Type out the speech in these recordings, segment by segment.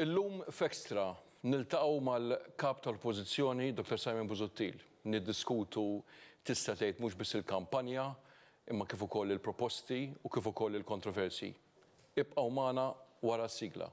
Illum f'Extra niltaqgħu mal-kap tal-oppożizzjoni Dr. Simon Buzuttil. Niddiskutu tista' tgħid mhux biss il-kampanja imma kif ukoll il-proposti u kif ukoll il-kontroversi. Ibqgħu magħna wara s-sigla.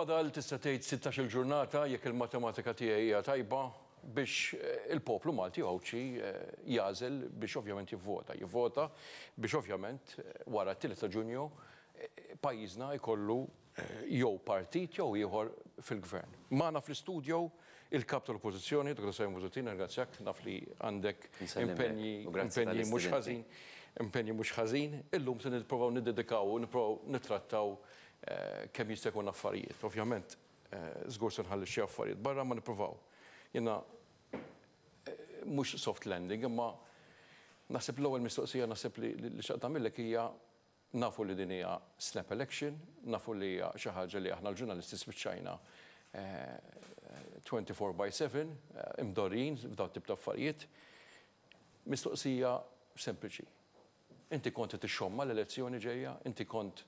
Fadal tista' tgħid 16-il ġurnata jekk il-matematika tiegħi hija tajba biex eh, il-poplu Malti għawċi eh, jażel biex ovvjament jivvota. Jivvota biex ovvjament eh, wara t ta' ġunju pajizna jkollu jew partit jew ieħor fil-gvern. Mana fl-istudju il-kap tal-oppozizjoni, Dr. Sajm Buzutin, ringrazzjak, naf li għandek impenji mhux ħażin, impenji mhux ħażin, illum se nipprovaw niddedikaw, nipprovaw nittrattaw Eh, kemm jista' jkun affarijiet. Ovvjament, eh, żgur se nħalli xi affarijiet barra ma nippruvaw. Jiena eh, mhux soft landing, imma naħseb l-ewwel mistoqsija naħseb li xaq tagħmilek hija nafu li din hija snap election, nafu li hija xi ħaġa li aħna l-ġurnalisti spiċċajna 24 by 7, imdorin, f'daw tip ta' affarijiet. Mistoqsija sempliċi. Inti kont tixxomma l-elezzjoni ġejja, inti kont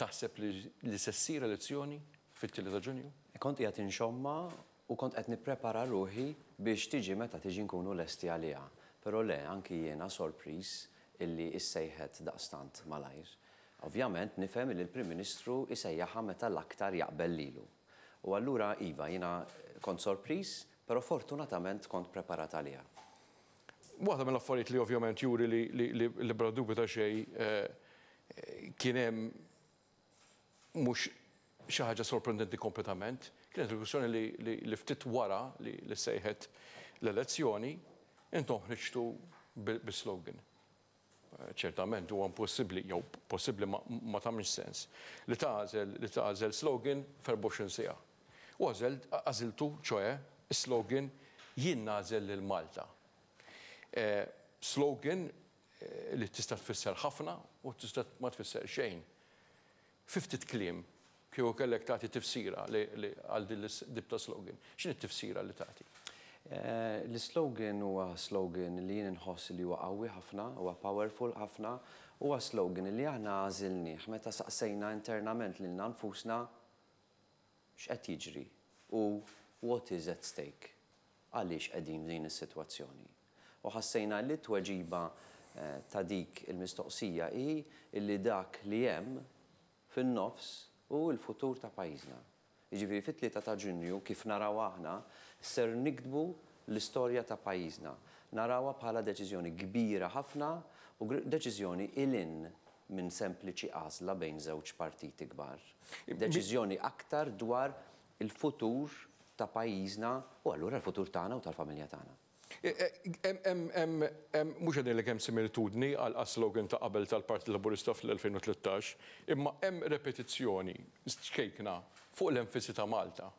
taħseb li se ssir elezzjoni fit-tili ta' ġunju? E kont qiegħed inxomma u kont qed nipprepara ruħi biex tiġi meta tiġi nkunu lesti għaliha. Però le anki jiena sorpris illi issejħet daqstant malajr. Ovvjament nifhem li l-Prim Ministru isejjaħa meta l-aktar jaqbel lilu. U allura iva jiena kont sorpris, però fortunatament kont preparat għaliha. Waħda mill-affarijiet li ovvjament juri li bla dubju ta' xejn eh, kien hemm mux xaħġa sorprendenti kompletament, kienet il-kussjoni li, li, ftit wara li, li sejħet l-elezzjoni, intom ħriġtu bil-slogan. Eh, ċertament huwa impossibbli, jew possibbli ma, ma tamx sens, li tażel li tażel slogan f'24 sija. U għażel għażiltu ċoe slogan jien nażel lil Malta. Eh, slogan eh, li tista' tfisser ħafna u tista' ma tfisser xejn. 50 kliem kju kellek tagħti tifsira għal dibta slogan. X'in tifsira li tagħti? Eh, l-slogan huwa slogan li jien nħoss li huwa qawwi ħafna, huwa powerful ħafna, huwa slogan li aħna għażilni meta saqsejna internament lil nfusna x'qed jiġri u what is at stake għaliex qegħdin din is-sitwazzjoni. U ħassejna li t-tweġiba eh, ta' dik il-mistoqsija hi illi dak li hemm fin-nofs u l-futur ta' pajizna. Jiġifieri fit-tlieta ta' Ġunju kif naraw aħna ser nikdbu l-istorja ta' pajizna. Narawa bħala deċiżjoni kbira ħafna u deċiżjoni ilin minn sempliċi qasla bejn żewġ partiti kbar. Deċiżjoni aktar dwar il-futur ta' pajjiżna u allura l-futur tagħna u tal-familja tagħna. Mux għadin li kem similitudni għal slogan ta' qabel tal-Parti Laburista fl-2013, imma hemm repetizzjoni xkejkna fuq l-enfisi ta' Malta.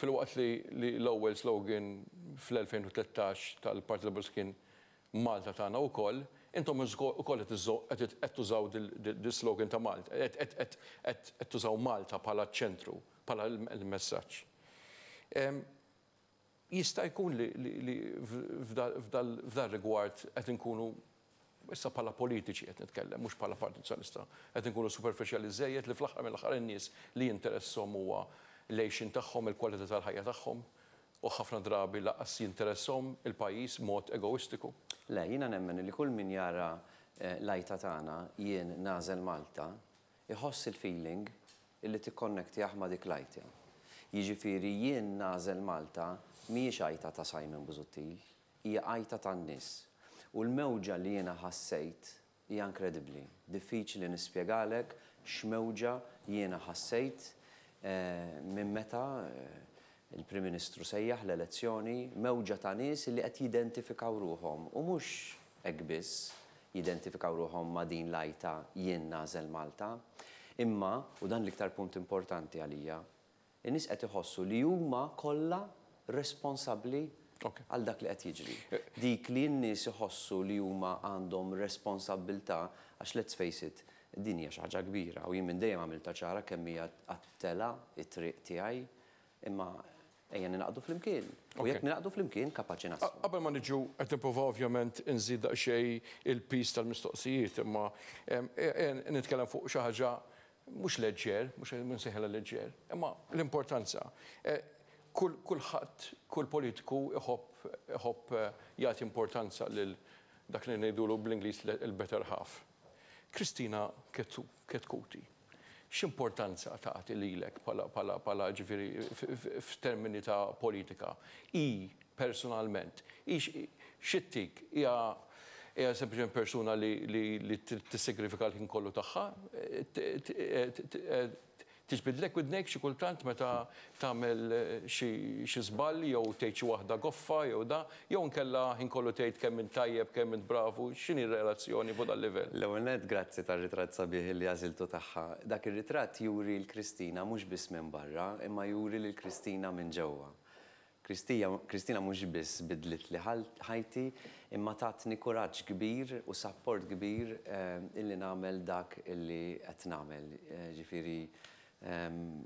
Fil-waqt li l-ewwel slogan fl-2013 tal-Parti Laburista kien Malta tagħna wkoll, intom ukoll qed tużaw dil-slogan ta' Malta, qed tużaw Malta bħala ċentru, bħala l-messaġġ jista' jkun li f'dal rigward qed inkunu issa pala politiċi qed nitkellem, mhux pala partizanista, qed inkunu superficializzejiet li fl-aħħar mill-aħħar in-nies li jinteressom huwa lejxin tagħhom, il-kwalità tal-ħajja tagħhom, u ħafna drabi laqas jinteressom il-pajjiż mod egoistiku. Le, jiena nemmen li kull min jara eh, lajta tagħna jien nażel Malta, iħoss il-feeling illi tikkonnekti aħma dik lajtja. Jiġifieri jien nażel Malta mhijiex għajta ta' Simon Busuttil, hija għajta tan-nies. U l-mewġa li jiena ħassejt hija inkredibbli. Diffiċli nispjegalek x'mewġa jiena ħassejt eh, minn meta eh, il-Prim Ministru sejjaħ l-elezzjoni mewġa ta' nies li qed jidentifikaw ruhom u mhux hekk biss jidentifikaw ruhom ma' din lajta jien nażel Malta. Imma, u dan l-iktar punt importanti għalija, n-nis qed iħossu li huma kollha responsabbli għal dak li qed jiġri. Eh. Dik li n-nies iħossu li huma għandhom responsabilità għax let's face it, din hija xi ħaġa kbira u jien minn dejjem għamilta ċara kemm hija attela it-triq tiegħi imma ejja ninaqdu fl-imkien. U jekk ninaqdu fl-imkien kapaċi naslu. Qabel ma niġu qed nipprova ovvjament inżid xej il-pis tal-mistoqsijiet imma e- e- nitkellem fuq xi ħaġa mux leġġer, mux minn leġġer, imma l-importanza. Eh, Kulħadd, kull politiku iħobb eh, jagħti importanza lil dak li ngħidulu bl-Ingliż il-better half. Kristina Ketkuti, x'importanza tagħti lilek pala pala pala ġifieri f'termini ta' politika? I personalment, xittik hija hija sempliċement persuna li tissegrifika l-ħin kollu tagħha, tiġbidlek u d-nek xie kultant meta tamel xie zbal, jew teċi wahda goffa, jew da, jew nkella kollu tejt kemm minn tajjeb, kemm minn bravu, xini relazzjoni fuq dal level l grazzi ta' ritrat sabiħ li għaziltu taħħa. Dak il-ritrat juri l-Kristina mux bis minn barra, imma juri l-Kristina minn ġewwa. Kristina mhux biss bidlit li ħajti, imma tatni kuraġġ kbir u support kbir eh, illi nagħmel dak illi qed nagħmel. Eh, ġifieri ehm,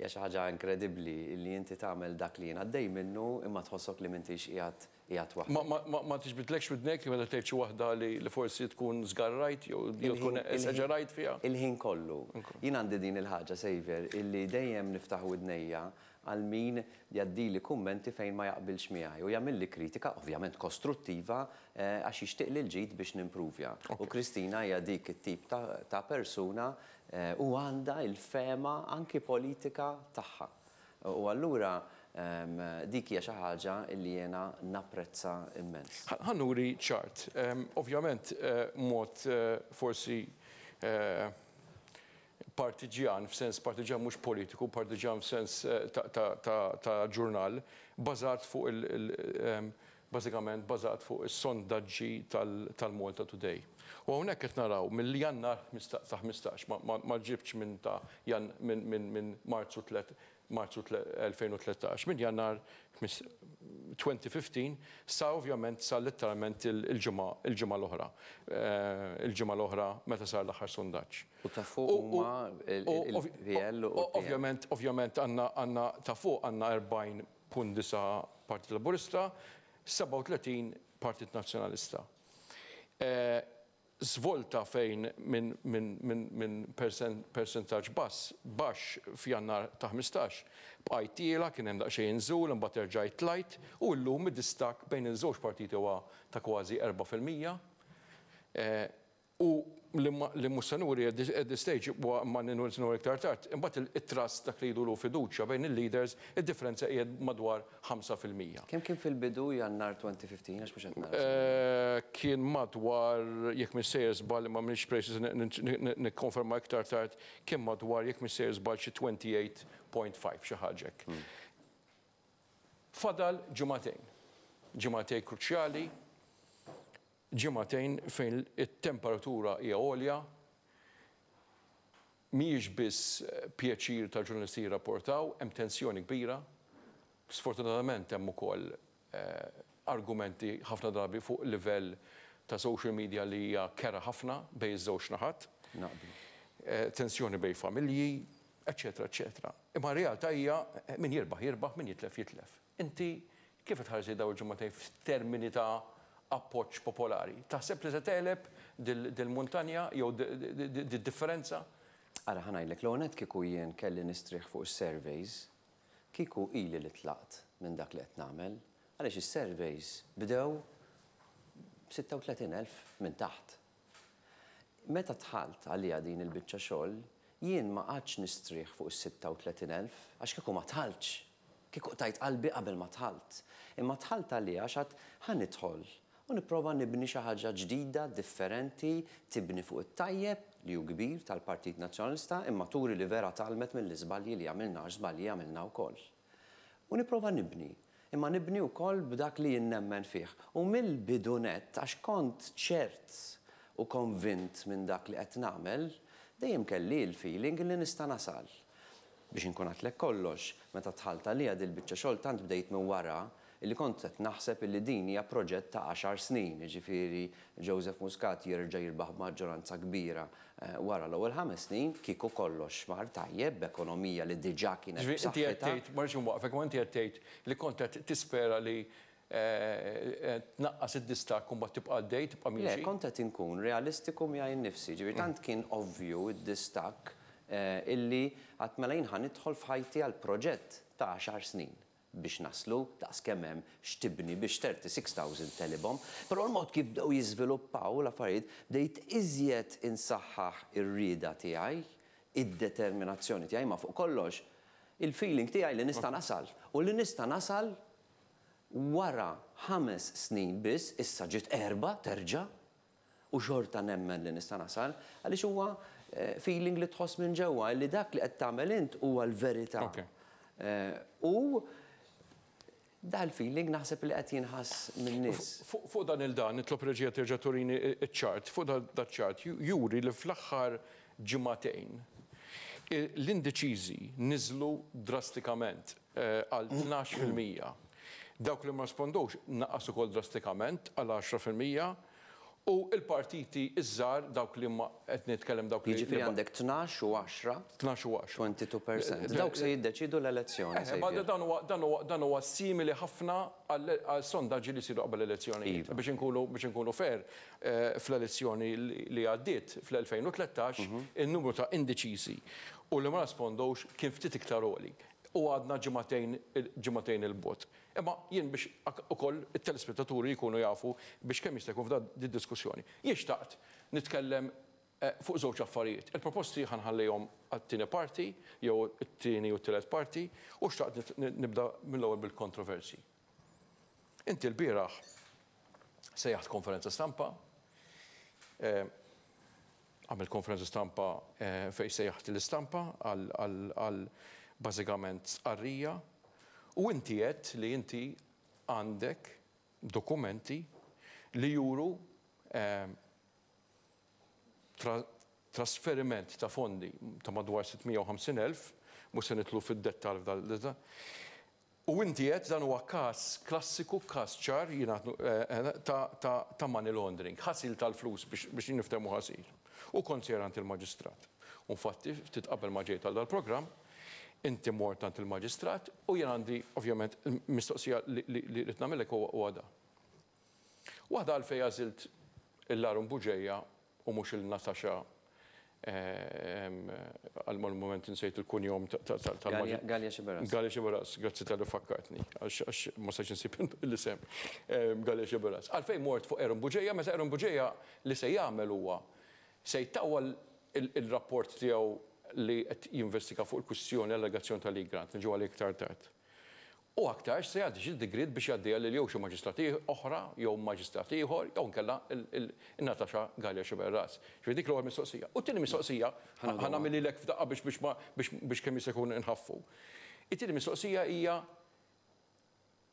hija xi ħaġa inkredibbli li inti tagħmel dak li jien għaddej minnu imma tħossok li m'intix qiegħed qiegħed waħda. Ma tixbidlekx widnek meta tgħid xi waħda li forsi tkun żgarrajt jew tkun esaġerajt fiha. Il-ħin kollu. Jien għandi din il-ħaġa Savior illi dejjem niftaħ widnejja għal min li kummenti fejn ma jaqbilx miegħi u jagħmel li kritika ovvjament kostruttiva eh, għax jixtieq li l-ġid biex nimpruvja. U Kristina hija dik it-tip ta' persuna eh, u għandha il-fema anki politika tagħha. U allura ehm, dik hija xi ħaġa li jiena napprezza immens. Ħanuri ċart. Ehm, ovvjament eh, mod forsi partiġjan f'sens partiġjan mhux politiku, partiġjan f'sens eh, ta' ġurnal, bażat fuq il- ehm, bażikament bażat fuq is-sondaġġi tal-Malta Today. U hawnhekk qed naraw mill janna ta' 15 ma ġibx minn ta' minn Marzu 2013, minn Jannar 2015 sa ovvjament sa literalment il-ġimgħa l-oħra. Eh, il-ġimgħa l-oħra meta sar l-aħħar sondaġġ. U ta' fuq huma il vl u Ovvjament ovvjament għandna ta' fuq għandna 40 punt disa Partit Laburista, 37 Partit Nazzjonalista eh, Zvolta fejn minn min, min, min percentaġ bass, bax f'jannar ta' bqajtila kien hemm daqsxejn żul imbagħad erġajt tlajt u llum id-distak bejn iż-żewġ partiti huwa ta' kważi 4 fil-mija. Eh, U li mussanuri at the stage wa man n-nulz n iktar tart, imbat il-trust dak li jidulu fiduċa bejn il-leaders, il-differenza jgħed madwar 5%. Kem kien fil-bidu jannar 2015, għax mux eh, Kien madwar, jek mis bal, ma minix prejsis n-konferma iktar tart, kien madwar jek mis bal xie 28.5 xaħġek. Fadal ġumatejn. Ġumatejn kruċjali, ġimatejn fejn it-temperatura hija għolja, miex biss eh, pjaċir ta' ġurnalisti rapportaw, hemm tensjoni kbira, sfortunatament hemm ukoll eh, argumenti ħafna drabi fuq livell ta' social media li hija kera ħafna bej iż-żewġ naħat, eh, tensjoni bej familji, eccetera, eccetera. Imma realtà hija min jirbaħ jirbaħ, min jitlef jitlef. Inti kif tħarsi daw il-ġumatej f'termini ta' appoċ popolari. Taħseb li se teleb dil-muntanja jew dil-differenza? Ara ħanajlek, l-għonet kiku jien kelli nistriħ fuq surveys, kiku ili li tlaqt minn dak li qed nagħmel, għaliex is-surveys bdew 36,000 minn taħt. Meta tħalt għalli din il-bicċa xogħol, jien ma qatx nistriħ fuq is-36,000 għax kiku ma tħalċ, Kieku tajt qalbi qabel ma tħalt. Imma tħalt għalli għax ħanidħol u niprofa nibni xi ħaġa ġdida, differenti, tibni fuq it-tajjeb li hu kbir tal-Partit Nazzjonalista imma turi li vera talmet mill-iżbalji li għamilna żbalji għamilna wkoll. U niprofa nibni imma nibni wkoll b'dak li jinnemmen fih. U mill-bidunet għax kont ċert u konvint minn dak li qed nagħmel, dejjem kelli l-feeling li nista' nasal biex nkun għatlek kollox, meta tħalta li għadil il-bicċa xol tant bdejt minn wara, illi kont qed naħseb illi din hija proġett ta' 10 snin, ġifieri Joseph Muscat jerġa' jirbaħ maġġoranza kbira eh, wara l-ewwel ħames snin kieku kollox mar tajjeb ekonomija li diġà kienet. Inti qed tgħid, marġin waqfek, inti qed tgħid li kont qed tispera li eh, eh, naqqas id-distak kumbat tibqa dejt tibqa miexi? Le, konta tinkun realistiku mija nifsi, ġivir, tant kien ovvju id-distak illi għatmelajn ħan idħol fħajti għal proġett ta' 10 snin biex naslu, ta' kemmem xtibni biex 36,000 telebom. pero l-mod kif bdew jizviluppaw l-affarijiet dejt iżjed insaħħaħ ir-rida tiegħi, id-determinazzjoni tiegħi ma fuq kollox, il-feeling tiegħi li nista' nasal. U li nista' nasal wara ħames snin biss, issa ġiet erba terġa' u xorta nemmen li nista' nasal, għaliex huwa eh, feeling li tħoss minn ġewwa li dak li qed tagħmel int huwa l-verità. Eh, u dal-feeling naħseb li qed jinħass min-nies. Fuq dan il-dan, nitlob reġija terġa' turini ċ-ċart, fuq dat ċart juri li fl-aħħar ġimagħtejn l-indiċiżi niżlu drastikament eh, għal 12%. Dawk li ma rispondux naqas ukoll drastikament għal 10%, U il-partiti iż-żar dawk li ma qed nitkellem dawk li. Jiġifieri għandek 12 u 10. 12 u 10. 22%. Dawk se jiddeċidu l-elezzjoni. Eh, dan huwa simili ħafna għal-sondaġġi li siru qabel elezzjoni. Iva. Biex inkunu biex inkunu fair eh, fl-elezzjoni li għaddiet fl-2013 mhm. in-numru ta' indiċisi u li ma rispondux kien ftit iktar u għadna ġimatejn il-bot. il il bot Imma jien biex ukoll il telespettaturi jkunu jafu biex kemm jista' jkun di diskussjoni. taqt nitkellem eh, fuq żewġ affarijiet. Il-proposti ħanħallihom għat-tieni parti, jew it-tieni u t-tielet parti, u xtaqt nibda mill-ewwel bil-kontroversi. Inti l Se sejjaħt konferenza stampa, eh, għamil konferenza stampa eh, fej sejjaħt l-istampa għal bażikament arrija U inti qed li inti għandek dokumenti li juru eh, trasferiment ta' fondi ta' madwar 650.000, mux se nitlu fil-dettal f'dal U inti qed dan huwa każ klassiku kas ċar jina eh, eh, ta' money laundering, ħasil tal-flus biex niftemu ħasil. U konsjerant il-maġistrat. U fatti ftit qabel ma ġejt għal dal-programm, inti mortant il-magistrat u jien għandi ovvjament mistoqsija li tnamilek u għada. Waħda għalfej għazilt il-larum buġeja u mux il-Natasha eh, għal-moment nsejt il-kunjom tal-magistrat. Galja Xiberas. Galja Xiberas, grazzi tal fakkartni, għax ma saċin sib l-isem. Galja Xiberas. Għalfej mort fuq Erum Buġeja, meta Erum Buġeja li se jgħamel huwa se jtawal il-rapport tiegħu li qed jinvestiga fuq il-kwistjoni allegazzjoni tal-Igrant, nġu għal iktar tard. U aktar se jgħaddi xil digrid biex għaddi għalli jew xi maġistrati oħra, jew maġistrati ieħor, jew nkella il-Natasha Galja Xiberras. Ġifieri dik l għal mistoqsija. U t-tieni mistoqsija l-ek f'daqqa biex biex kemm jisekun inħaffu. It-tieni mistoqsija hija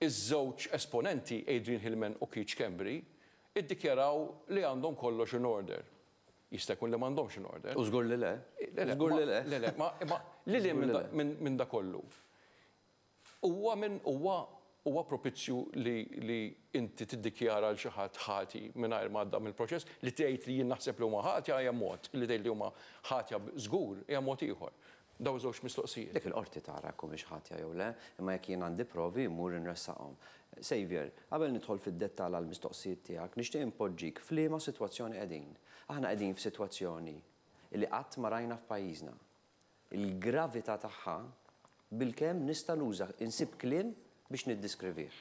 iż-żewġ esponenti Adrian Hillman u Keach Kembri iddikjaraw li għandhom kollox in order jista' jkun li m'għandhomx in order. U żgur li le. Żgur li le. Le le, ma li li minn da kollu. Huwa minn huwa huwa propizju li inti tiddikjara għal xi ħadd ħati mingħajr ma għadda mill-proċess li tgħid li jien naħseb li huma ħatja hija mod, li tgħid li huma ħatja żgur hija mod ieħor daw żewġ mistoqsijiet. Dik il-qorti tara kum ħatja jew le, imma jekk jien għandi provi mmur inressaqhom. Sejvier, qabel nidħol fid-dettall għal mistoqsijiet tiegħek, nixtieq impoġġik f'liema sitwazzjoni qegħdin. Aħna qegħdin f'sitwazzjoni li qatt ma rajna f'pajjiżna. Il-gravità tagħha bil nista' nuża insib kliem biex niddiskrivih.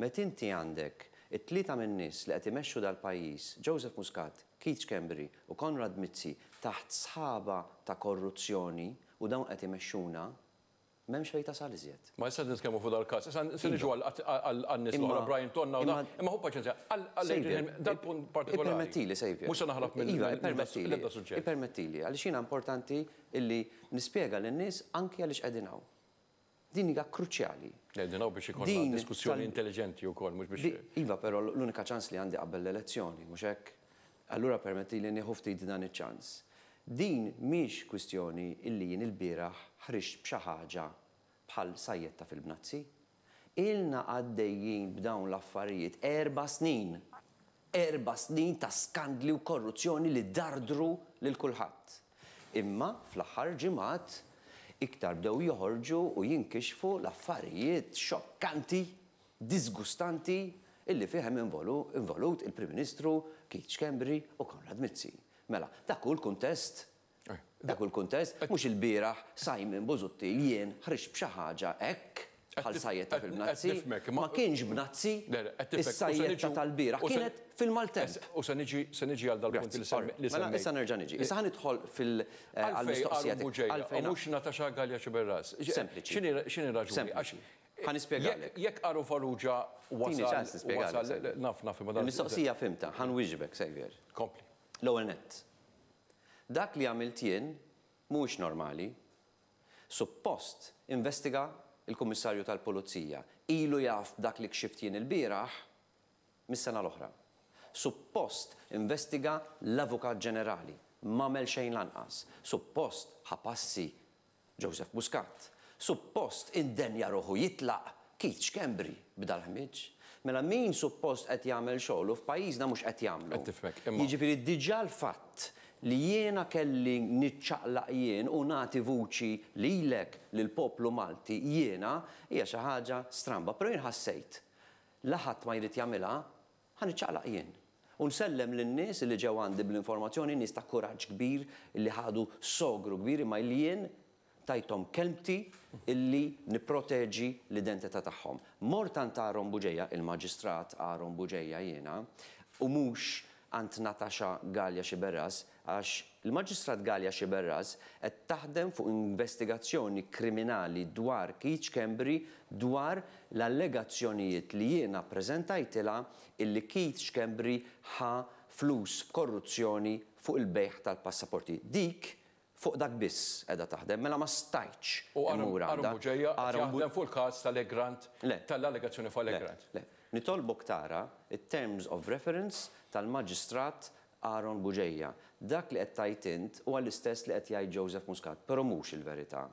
Meta inti għandek it-tlieta minn nies li qed imexxu dal-pajjiż, Joseph Muscat, Keith Cambry u Konrad Mizzi taħt sħaba ta' korruzzjoni u dawn qed imexxuna memx fejn tasal iżjed. Ma jista' nitkellmu fuq dal-każ. Issa iva. niġu għall nies l-oħra Brian Tonna u imma hu paċenzja. Dal-punt partikolari. Ippermettili, sejbja. Mhux se naħrab minn Iva, permettili. Ippermettili, għaliex jiena importanti illi nispjega lin-nies anke għaliex qegħdin hawn. Din hija kruċjali. Qegħdin hawn biex ikollna diskussjoni intelligenti wkoll mhux biex. Iva, però l-unika ċans li għandi qabel l-elezzjoni, mhux hekk. Allura permettili nieħu ftit dan iċ-ċans. Din miex kwistjoni illi jien il-biraħ ħriġt b'xaħġa ħaġa bħal sajjetta fil-bnazzi. Ilna għaddejjin b'dawn l-affarijiet erba snin. Erba snin ta' skandli u korruzzjoni li dardru lil kulħadd. Imma fl-aħħar ġimgħat iktar bdew joħorġu u jinkixfu l-affarijiet xokkanti, disgustanti illi fihem involut il-Prim Ministru Keith Kembri u Konrad Mizzi. Mela, dak kull kuntest eh, Dak kull kuntest, eh. mhux il-biraħ Simon Bozutti jien ħriġ b'xi ħaġa hekk eh, bħal sajjetta fil-Nazzi. Ma kienx b'Nazzi, is-sajjetta tal-biraħ kienet fil-Maltes. U se niġi għal dal-punt li semmi. Mela issa nerġa' niġi. Issa ħanidħol fil-mistoqsija. Għalfejn. Mhux Natasha Galja ċiberras. Sempliċi. X'inhi raġuni? Għax ħanispjegalek. Jekk qaru Faruġa wasal. Naf naf Mistoqsija fimta, ħanwiġbek Xavier. Kompli l-ewwel nett. Dak li għamilt jien mhux normali. Suppost investiga il-Kummissarju tal-Pulizija ilu jaf dak li kxift jien il-bieraħ mis-sena l-oħra. Suppost investiga l-Avukat Ġenerali mel xejn lanqas. Suppost ħapassi Joseph Muscat. Suppost indenja roħu jitlaq Keach Kembri bidal ħmiġ. Mela min suppost qed jagħmel xogħol u f'pajjiżna mhux qed jagħmlu. Jiġifieri diġà l-fatt li jiena kelli niċċaqlaq jien u nagħti vuċi lilek lil poplu Malti jiena hija xi ħaġa stramba, però jien ħassejt laħat ma jrid jagħmilha ħan niċċaqlaq jien. Unsellem l nies li ġew għandi bl-informazzjoni nies ta' kuraġġ kbir li ħadu sogru kbir imma li jien tajtom kelmti illi niproteġi l-identità tagħhom. Mortant Aaron Buġeja, il-Maġistrat Aaron Buġeja jiena, u mhux għant Natasha Galja Xiberras, għax il-Maġistrat Galja Xiberras qed taħdem fuq investigazzjoni kriminali dwar Keach Kembri dwar l-allegazzjonijiet li jiena preżentajtila illi Keach Kembri ħa flus korruzzjoni fuq il-bejħ tal-passaporti. Dik fuq dak biss edha taħdem, mela ma stajċ. U għarum ġeja, fuq il-kas tal-Egrant, tal-allegazzjoni fuq l-Egrant. Nitolbu tara il-terms of reference tal-magistrat Aaron Buġeja. Dak li qed tajt int huwa l-istess li qed jgħid Joseph Muscat, però mhux il-verità.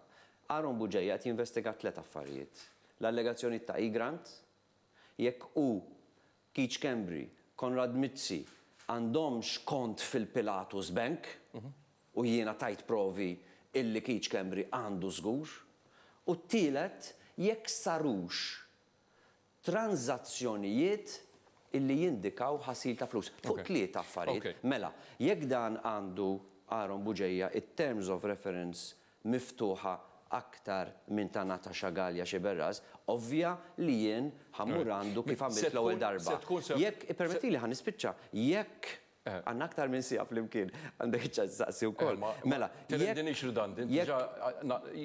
Aaron Buġeja qed jinvestiga tliet affarijiet. L-allegazzjoni ta' Igrant, jekk u Keach Kembri, Konrad Mizzi, għandhomx kont fil-Pilatus Bank, mhm u jiena tajt provi illi kiċ kembri għandu zgur. U t tilet jekk sarux tranzazzjonijiet illi jindikaw ħasil ta' flus. Fuq tliet affarijiet. Mela, jekk dan għandu Aaron Buġeja it-terms of reference miftuħa aktar minn ta' nata xagalja xi berraz, ovvja li jien ħammur għandu kif għamilt l-ewwel darba. Jekk li ħan nispiċċa, jekk Għanna aktar minn sija fl-imkien, għandek ċazzaqsi u koll. Eh, mela, jek din ix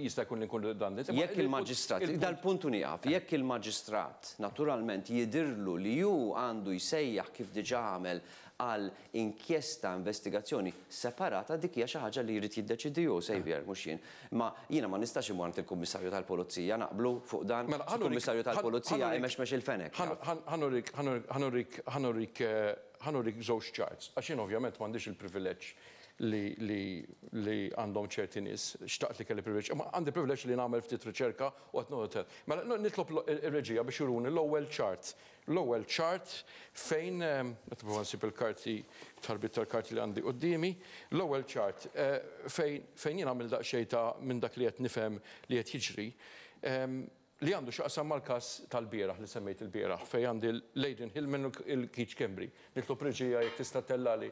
jista' jkun li nkun redundant. Jekk il magistrat dal-puntu niqaf, eh. jekk il-maġistrat naturalment jidirlu li ju għandu jsejjaħ kif diġa għamel għal inkjesta investigazzjoni separata dik hija xi ħaġa li jrid jiddeċidi jew sejvjer mhux Ma jiena ma nistax imwant il-Kummissarju tal-Pulizija naqblu fuq dan mela, il-Kummissarju tal-Pulizija għemex mex il-fenek. Ħanorik, ħanu rik żewġ charts, għaxin ovvjament m'għandix il-privileġġ li għandhom ċerti nies xtaqt li kelli privileċ, ma għandi privileċ li nagħmel ftit riċerka u qed noqgħod. Mela nitlob il reġija biex juruni l-ewwel chart. L-ewwel chart fejn għan ehm, sip il-karti tarbit tal-karti li għandi għoddimi, l-ewwel chart eh, fejn jien għamil daqsxejn minn dak li qed nifhem li qed jiġri. Ehm, li għandu xaqsam mal-kas tal-bieraħ li semmejt il-bieraħ fej għandi l-Lejdin Hillman u il-Kiċ Kembri. Nitlob reġija jek tista tellali.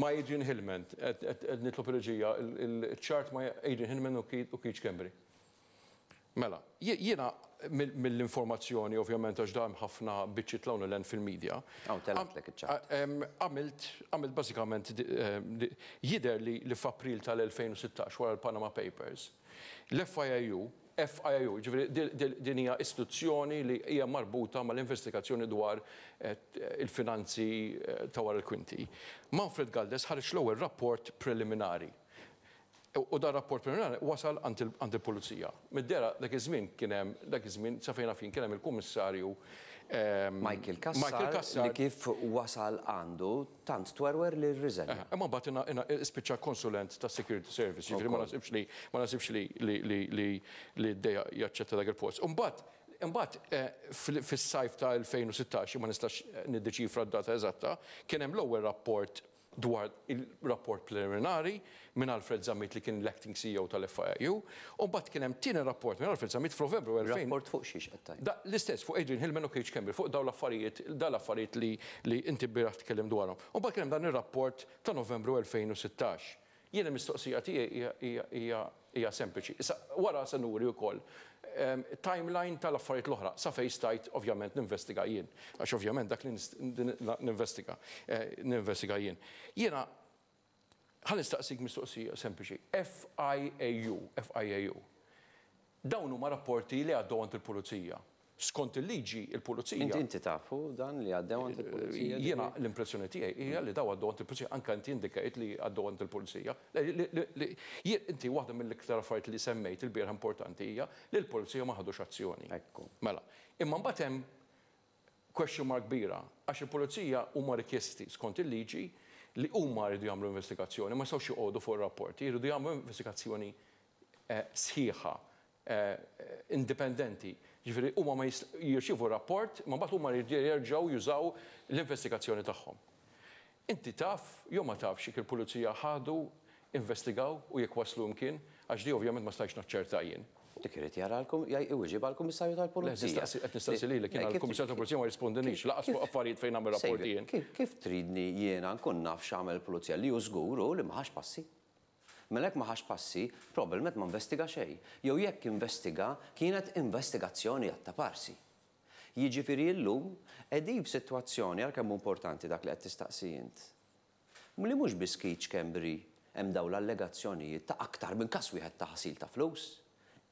Ma Adrian Hillman, nitlu p'reġija il-ċart ma Adrian Hillman u Kiċ Kembri. Mela, jiena mill-informazzjoni, ovvjament, għax daħm ħafna biċċi tlawnu l-en fil-medja. Għaw, tellat l Għamilt, għamilt basikament, jider li f'April tal-2016 wara l-Panama Papers, l-FIU FIU, ġifri din hija istituzzjoni li hija marbuta mal-investigazzjoni dwar eh, il-finanzi eh, ta'war il kwinti Manfred Galdes ħarġ l-ewwel rapport preliminari. U da rapport preliminari wasal għand il-pulizija. mid dak iż-żmien kien hemm dak iż-żmien sa fejn kien hemm il-kummissarju Michael Kassar, Michael Kassar. li kif wasal għandu tant twerwer li rizel. Eh, ma bat inna ispiċa konsulent ta' Security Service, jifri ma nasibx li ma nasibx li li li li d-deja jaċċetta dak il-post. Umbat, Imbat, eh, fil-sajf ta' 2016, ma nistax eh, niddeċifra d-data eżatta, kienem l-ewwel rapport dwar il-rapport preliminari minn Alfred Zamit li kien l-acting CEO tal-FIU, u bat kien hemm tieni rapport minn Alfred Zamit f'Novembru 2000. Rapport fuq xiex għattaj. Da l-istess fuq Adrian Hillman u Cage Campbell, fuq daw l-affarijiet, da l-affarijiet li, li inti biraħ tkellem dwarhom. U bat kien hemm dan ir-rapport ta' Novembru 2016. Jiena mistoqsija tiegħi hija sempliċi. Issa wara se nuri wkoll timeline tal-affarijiet l-oħra, sa fej stajt ovvjament ninvestiga jien, għax ovvjament dak n-investiga, eh, n-investiga jien. Jiena, ħan istaqsik mistoqsija sempliċi, FIAU, FIAU. Dawn huma rapporti li għaddu għant il-pulizija skont il-liġi il-pulizija. Inti inti tafu dan li għaddew għand eh, il-pulizija. Jiena l-impressjoni tiegħi hija li daw għaddew għant il-pulizija, anke inti indikajt li għaddew għand il-pulizija. Inti waħda mill-iktar affarijiet li semmejt il-bieraħ importanti hija li l-pulizija ma ħadux azzjoni. Ekku. Mela, imma mbagħad hemm question mark bira, għax il-pulizija huma rikjesti skont il-liġi li huma jridu jagħmlu investigazzjoni, ma sawx joqogħdu fuq rapporti, jridu jagħmlu investigazzjoni sħiħa, eh, eh, indipendenti. Ġifiri, huma ma jirċivu rapport, ma bat huma jirġaw jużaw l-investigazzjoni tagħhom. Inti taf, jew ma taf xik il-pulizija ħadu, investigaw u jekk waslu mkien, għax di ovvjament ma stajx naċċerta jien. Dik irid jaralkom jgħiġib għal-komissarju tal-Pulizija. Qed nistaqsi lilek kien għall-Kummissarju tal-Pulizija ma rispondinix laqas fuq affarijiet fejn nagħmel rapporti Kif tridni jiena nkun naf x'għamel pulizija li hu żgur u li maħax passi? Melek maħax ma passi, probablement ma investiga xejn. Jew jekk investiga, kienet investigazzjoni għatta parsi. Jiġifieri llum qegħdin situazzjoni għal kemm importanti dak li qed tistaqsijint. Mli mhux biskiċ Kembri hemm dawn l-allegazzjonijiet ta' aktar minn każ wieħed ta' ħasil ta' flus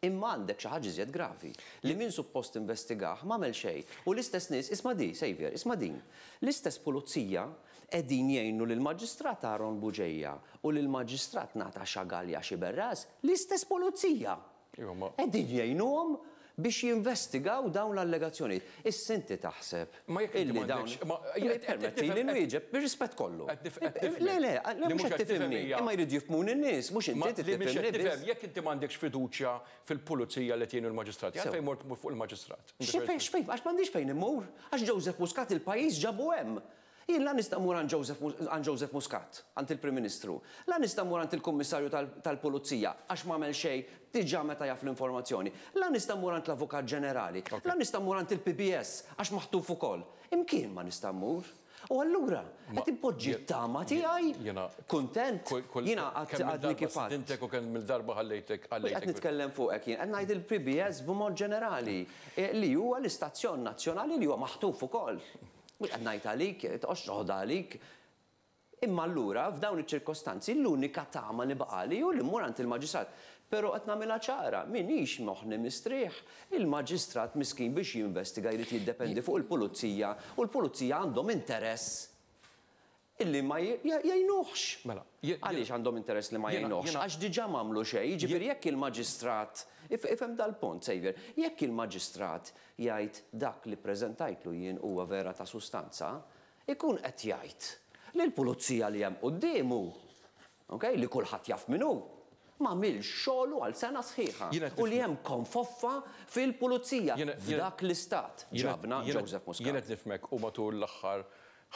imma għandek xi ħaġa iżjed gravi li min suppost investigah m'għamel xejn u l-istess nies isma' di, Sejver, isma' din. L-istess pulizija edin jgħinu l-maġistrat Aron Buġeja u l-maġistrat Nata Xagalja Xiberras l-istess polizija. Iva, edin jgħinuhom biex jinvestigaw dawn l-allegazzjoni. Is-sinti taħseb. Ma jek illi dawn. Permetti li nwieġeb biex rispett kollu. Le, le, mux għed tifimni. Imma jridu jifmun n-nis, mux inti tifimni. Jek inti mandekx fiduċja fil-pulizija li tienu l-magistrati. Għalfej mort fuq il-magistrat. X'ifej xfej, għax mandiġ fejn imur. Għax Joseph Muscat il-pajis ġabu hemm. Jien la nista' mur għan Joseph Muscat, għand il-Prim Ministru. La nista' mur għand il-Kummissarju tal-Pulizija għax m'għamel xej diġà meta jaf l-informazzjoni. La nista' mur għand l-Avukat Ġenerali. La nista' mur għand il-PBS għax maħtuf ukoll. Imkien ma nista' mur. U allura, għed impoġġi t-tama ti għaj, kontent, jina għadni kifat. Dintek u kem mil-darba għallajtek għallajtek. Għed nitkellem fuq ekin, għed najd il-PBS b'mod ġenerali, eh, li huwa l-istazzjon nazjonali li huwa maħtuf u koll. Mux mela, għadnajt għalik, t għalik. Imma allura f'dawn iċ-ċirkostanzi l-unika tama li baqali u l-immurant il-maġistrat. Pero qed nagħmilha ċara, ix moħni mistriħ, Il-maġistrat miskin biex jinvestiga jrid jiddependi fuq il-pulizija u l-pulizija għandhom interess illi ma jajnuħx. Għalix mela, għaliex għandhom interess li ma jajnuħx, għax diġa mamlu xej, ġifir jekk il-maġistrat Ifem dal-punt, Sejver, jekk il-maġistrat jgħid dak li prezentajtlu jien huwa vera ta' sustanza, ikun qed jgħid li l-pulizija li hemm quddiemu, okay, li kulħadd jaf minnu, ma mill xogħlu għal sena sħiħa. U li hemm konfoffa fil-pulizija f'dak l-istat. Ġabna Joseph Muscat. Jienet nifmek u matul l-aħħar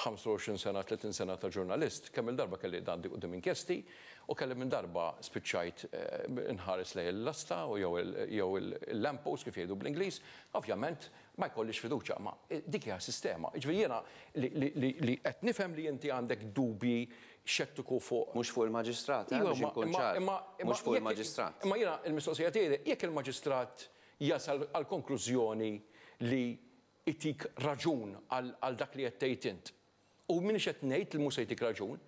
25 sena, 30 sena ta' ġurnalist, kemm il-darba kelli għandi qudiem inkjesti, U kellim minn darba spiċċajt eh, nħares lej l-lasta u jew il-lampos kif jgħidu bl-Ingliż, ovvjament ma jkollix fiduċa, ma eh, dik hija sistema. Ġifieri jena li qed nifhem li inti għandek dubi xettiku fuq. Mhux fuq il-maġistrat, eh, mux fuq il-maġistrat. Ma jiena il-mistoqsija tiegħi jekk il-maġistrat jasal għal-konklużjoni li itik raġun għal dak li qed tgħid int. U minix qed ngħid li mhux se jtik raġun,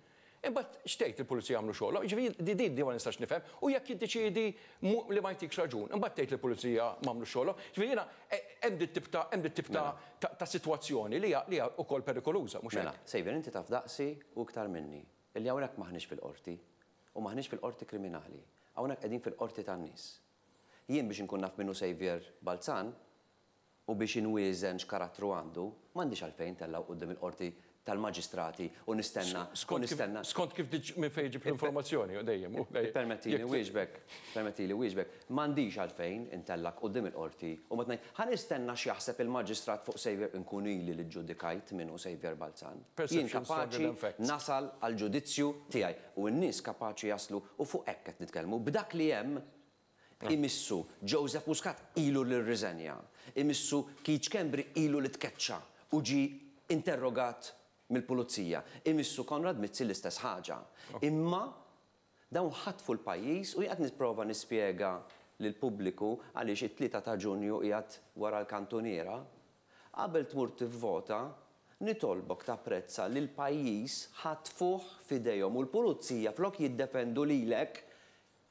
Imbat xtejt il-pulizija għamlu xogħol, ġifieri di din di ma nistax nifhem, u jekk jiddeċiedi li ma jtikx raġun, imbagħad tgħid il-pulizija m'għamlu xogħol, ġifieri jiena e- hemm dit-tip ta' hemm dit-tip ta' mela. situazzjoni li hija wkoll perikoluża mhux mela, hekk. Sejver inti taf daqsi u iktar minni. Illi hawnhekk maħniex fil-qorti u maħniex fil-qorti kriminali. Hawnhekk qegħdin fil-qorti tan-nies. Jien biex inkun naf minnu Sejver Balzan u biex inwieżen x'karattru għandu, m'għandix għalfejn tellaw qudiem il-qorti tal-maġistrati u nistenna. Skont kif minn fejġi l-informazzjoni, dejjem. Permettili wieġbek, permettili wieġbek, mandiġ għalfejn intellak u il-qorti u matnaj, għan nistenna xjaħseb il-maġistrat fuq sejver inkunili li ġudikajt minn u sejver Balzan. Jien kapaċi nasal għal-ġudizzju tijaj u n-nis kapaċi jaslu u fuq ekket nitkelmu b'dak li jem ah. imissu Joseph Muscat ilu l-rizenja, imissu Kiċ Kembri ilu l-tkeċċa u ġi interrogat mill-pulizija. Imissu Konrad mitzi l-istess ħaġa. Imma dawn ħatfu l-pajis u jgħat nisprofa nispiega l-pubbliku għaliex it-tlieta ta' ġunju jgħat wara l-kantoniera. Qabel tmur tivvota, nitolbok ta' prezza li l-pajis ħatfuħ fidejhom u l-pulizija flok jiddefendu lilek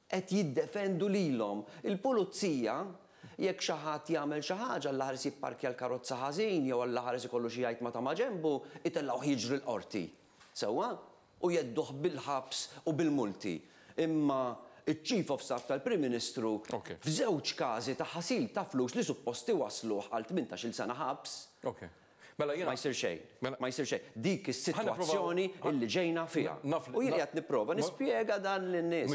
qed jiddefendu lilhom. Il-pulizija Jekk xi ħadd jagħmel xi ħaġa l ħares jipparkja l-karozza ħażin jew għall ħares ikollu xi jgħid ma ta' ġembu, itellgħu jiġri l-qorti. Sewwa u jedduh bil-ħabs u bil-multi. Imma il-Chief of Staff tal-Prim Ministru f'żewġ każi ta' ħasil ta' flux li supposti waslu għal 18-il sena ħabs. Mela jiena. Ma jsir xejn. Mela- ma jsir xejn. Dik is-sitwazzjoni illi ġejna fiha. U jien qed nipprova nispjega dan lin-nies.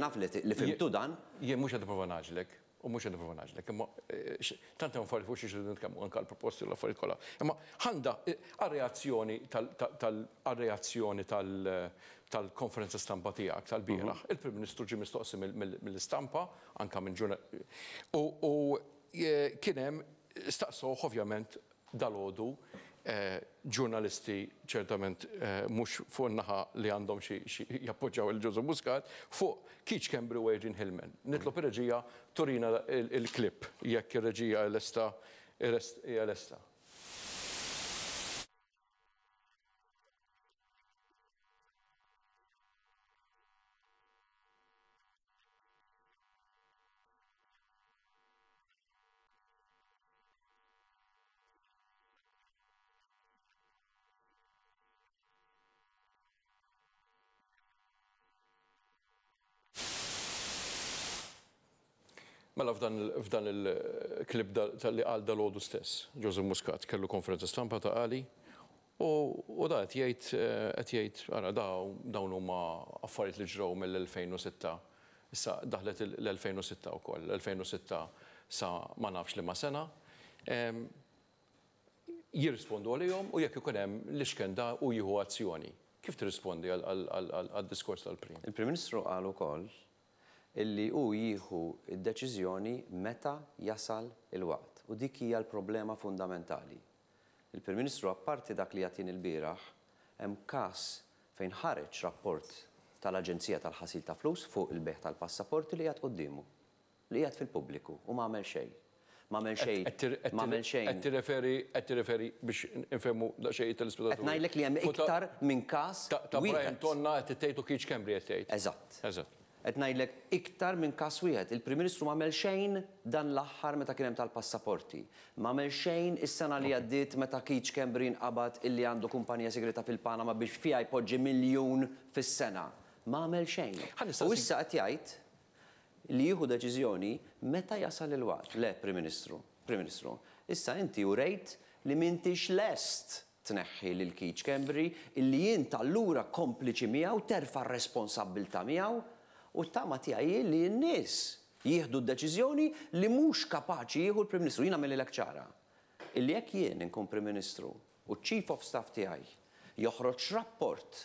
Naf li fimtu dan. Jien mhux qed nipprova naġlek u mux għed nipruva naġlek. għan farri għan farfu xiex rridu nitkemmu anka l-proposti l affarijiet kollha. Imma ħanda għal-reazzjoni tal-reazzjoni tal-konferenza stampa tiegħek tal-bieraħ. Il-Prim Ministru ġi mistoqsi mill-istampa anka minn ġurna. U kienem staqsoħ ovvjament dal-ħodu ġurnalisti ċertament mux fuq naħa li għandhom xie jappoġġaw il-ġużu Muscat fuq kiċ Kembri u Adrian Hillman. Nitlob turina il-klip jekk il reġija l-esta. f'dan il-klib tal-li għal dal-ħodu stess, Joseph Muscat, kellu konferenza stampa ta' għali, u da għetjajt, għetjajt, għet da' għara dawn huma affarijiet li ġraw mill-2006, issa daħlet l-2006 u koll, l-2006 sa ma nafx li ma sena, jirrispondu għalihom u jekk ikun hemm xkenda u jieħu azzjoni. Kif tirrispondi għal-diskors tal-prim? Il-Prim Ministru qal ukoll illi u jieħu id-deċiżjoni meta jasal il-waqt. U dik hija l-problema fundamentali. Il-Prim Ministru apparti dak li jagħtin il-bieraħ hemm każ fejn ħareġ rapport tal-Aġenzija tal-ħasil ta' flus fuq il-beħ tal-passaporti li jgħat qoddimu, li jgħat fil-pubbliku u ma' għamel xejn ma mel xejn. Ma mel xejn. Qed tirreferi qed tirreferi biex infemmu daqsxejn tal-ispitatur. Qed ngħidlek li hemm iktar minn każ. Ta' Brian Tonna qed tgħidu kiċ Kembri qed tgħid. Eżatt. Eżatt qed ngħidlek iktar minn każ wieħed. Il-Prim Ministru m'għamel xejn dan l-aħħar meta kien hemm tal-passaporti. M'għamel xejn is-sena li għaddiet meta Keach Kembrin qabad illi għandu kumpanija segreta fil-Panama biex fiha jpoġġi miljun fis-sena. M'għamel xejn. U issa qed jgħid li jieħu deċiżjoni meta jasal il-waqt. Le, Prim Ministru, Prim Ministru, issa inti u rejt li mintix lest tneħħi lil Keach Kembri illi jien tal-lura kompliċi miegħu terfa' responsabilta miegħu U t-tama tiegħi li n-nies jieħdu d-deċiżjoni li mhux kapaċi jieħu l-Prim Ministru. Jiena mill ċara. Illi jekk jien inkun Prim Ministru u Chief of Staff tiegħi joħroġ rapport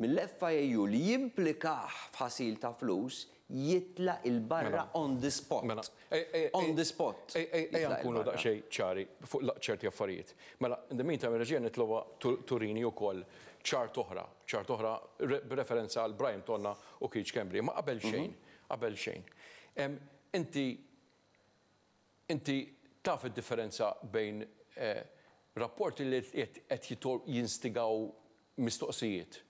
mill-FIU li jimplikaħ f'ħasil ta' flus jitla il-barra mela. on the spot. Mela, e, e, e, on the spot. Ej nkunu daqxej ċari fuq ċerti affarijiet. Mela, in the meantime, reġien nitlowa Turini u koll ċar toħra, ċar toħra referenza għal Brian Tonna u Kiċ Kembri, ma qabel mhm. xejn, qabel xejn. Inti, inti taf id-differenza bejn eh, rapporti li qed jinstigaw mistoqsijiet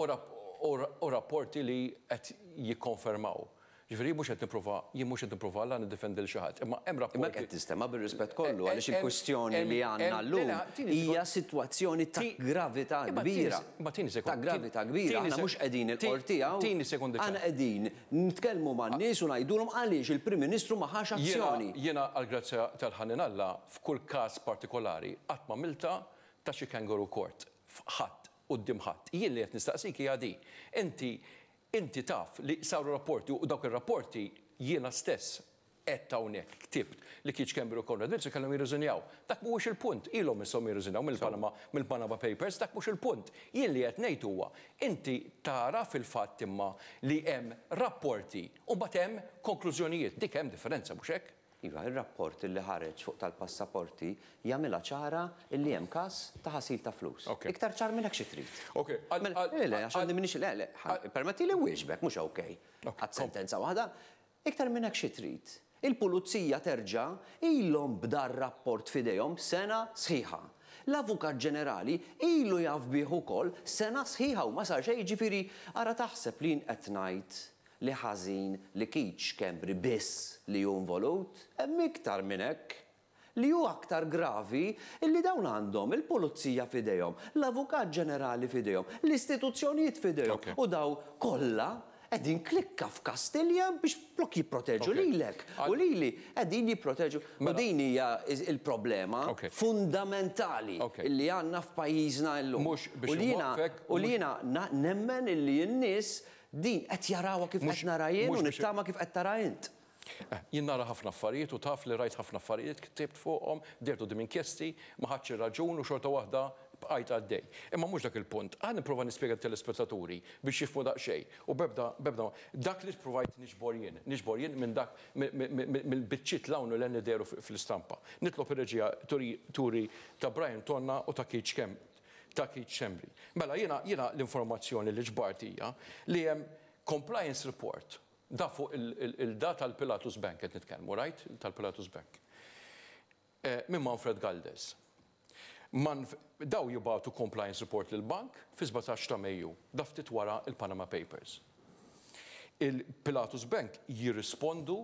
u rapporti li qed jikkonfermaw mux mhux qed jim jien mhux qed nipprova la defendi l xi ħadd. Imma hemm rapport. Imma qed tistema' bil rispett kollu e- għaliex e- il kustjoni li għandna llum hija sitwazzjoni ta' gravità kbira. Ma tini sekundi. Ta' gravità kbira. Aħna mhux qegħdin il Tini sekundi. Għanna għedin qegħdin nitkellmu man-nies u ngħidulhom għaliex il-Prim Ministru ma ħax azzjoni. Jiena għal-grazzja tal-ħanin għalla f'kull każ partikolari qatt milta ta' xi kangaroo court. Ħadd, quddiem ħadd. Jien li qed nistaqsik hija Inti inti taf li saru rapporti u dawk il-rapporti jiena stess etta unek ktibt li kieċ kembru kolla dilċi kellhom jirriżinjaw. Dak mhuwiex il-punt, ilhom isom jirriżinjaw mill-Panama mill-Panama Papers, dak mhux il-punt. Jien li qed ngħid huwa inti tara fil-fatt imma li hemm rapporti u mbagħad hemm konklużjonijiet. Dik hemm differenza mhux hekk? Iva, il-rapport li ħareġ fuq tal-passaporti jagħmilha ċara illi hemm każ ta' ħasil ta' flus. Iktar ċar minn hekk xi trid. Okej. Mela, eh, le, għaxan minix le, le, permetti li wieġbek mhux okej. Għad sentenza waħda, iktar minn hekk xi trid. Il-pulizija terġa' ilhom b'dar rapport fidejhom sena sħiħa l-avukat ġenerali ilu jaf biħu kol sena sħiħa u ma sar xej għara taħseb li qed ngħid li ħażin li kiċ kembri biss li ju involut, hemm iktar minn hekk li ju aktar gravi illi dawn għandhom il-pulizija fidejhom, l-avukat ġenerali fidejhom, l-istituzzjonijiet fidejhom okay. u daw kollha edin klikka f'Kastiljan biex blok jiproteġu okay. lilek. U lili edin jiproteġu. U mela- din hija il-problema okay. fundamentali okay. li għanna f'pajjiżna l-lum. U li jina nemmen illi n-nis din qed jarawha kif qed nara jien u nittama kif qed tara int. Eh, jien nara ħafna affarijiet u taf li rajt ħafna affarijiet ktibt fuqhom, dertu din inkjesti, ma ħadx raġun u xorta waħda bqajt għaddej. Imma mhux dak il-punt, għan nipprova nispjega telespettaturi biex jifmu daqsxejn. U bebda, bebda, dak li provajt nixbor jien, nixbor jien minn dak mill-biċċiet u l-għenni deru fl istampa Nitlob ir-reġija turi ta' Brian Tonna u ta' Kiċ Kemp ta' ċembri. Mela jena, jena l-informazzjoni li ġbartija li jem compliance report da fuq il-data tal-Pilatus Bank qed nitkellmu, right? Tal-Pilatus Bank. Eh, Min Manfred Galdes. Man daw jibatu compliance report l bank fi 17 ta' Mejju, daftit wara il-Panama Papers. Il-Pilatus Bank jirrispondu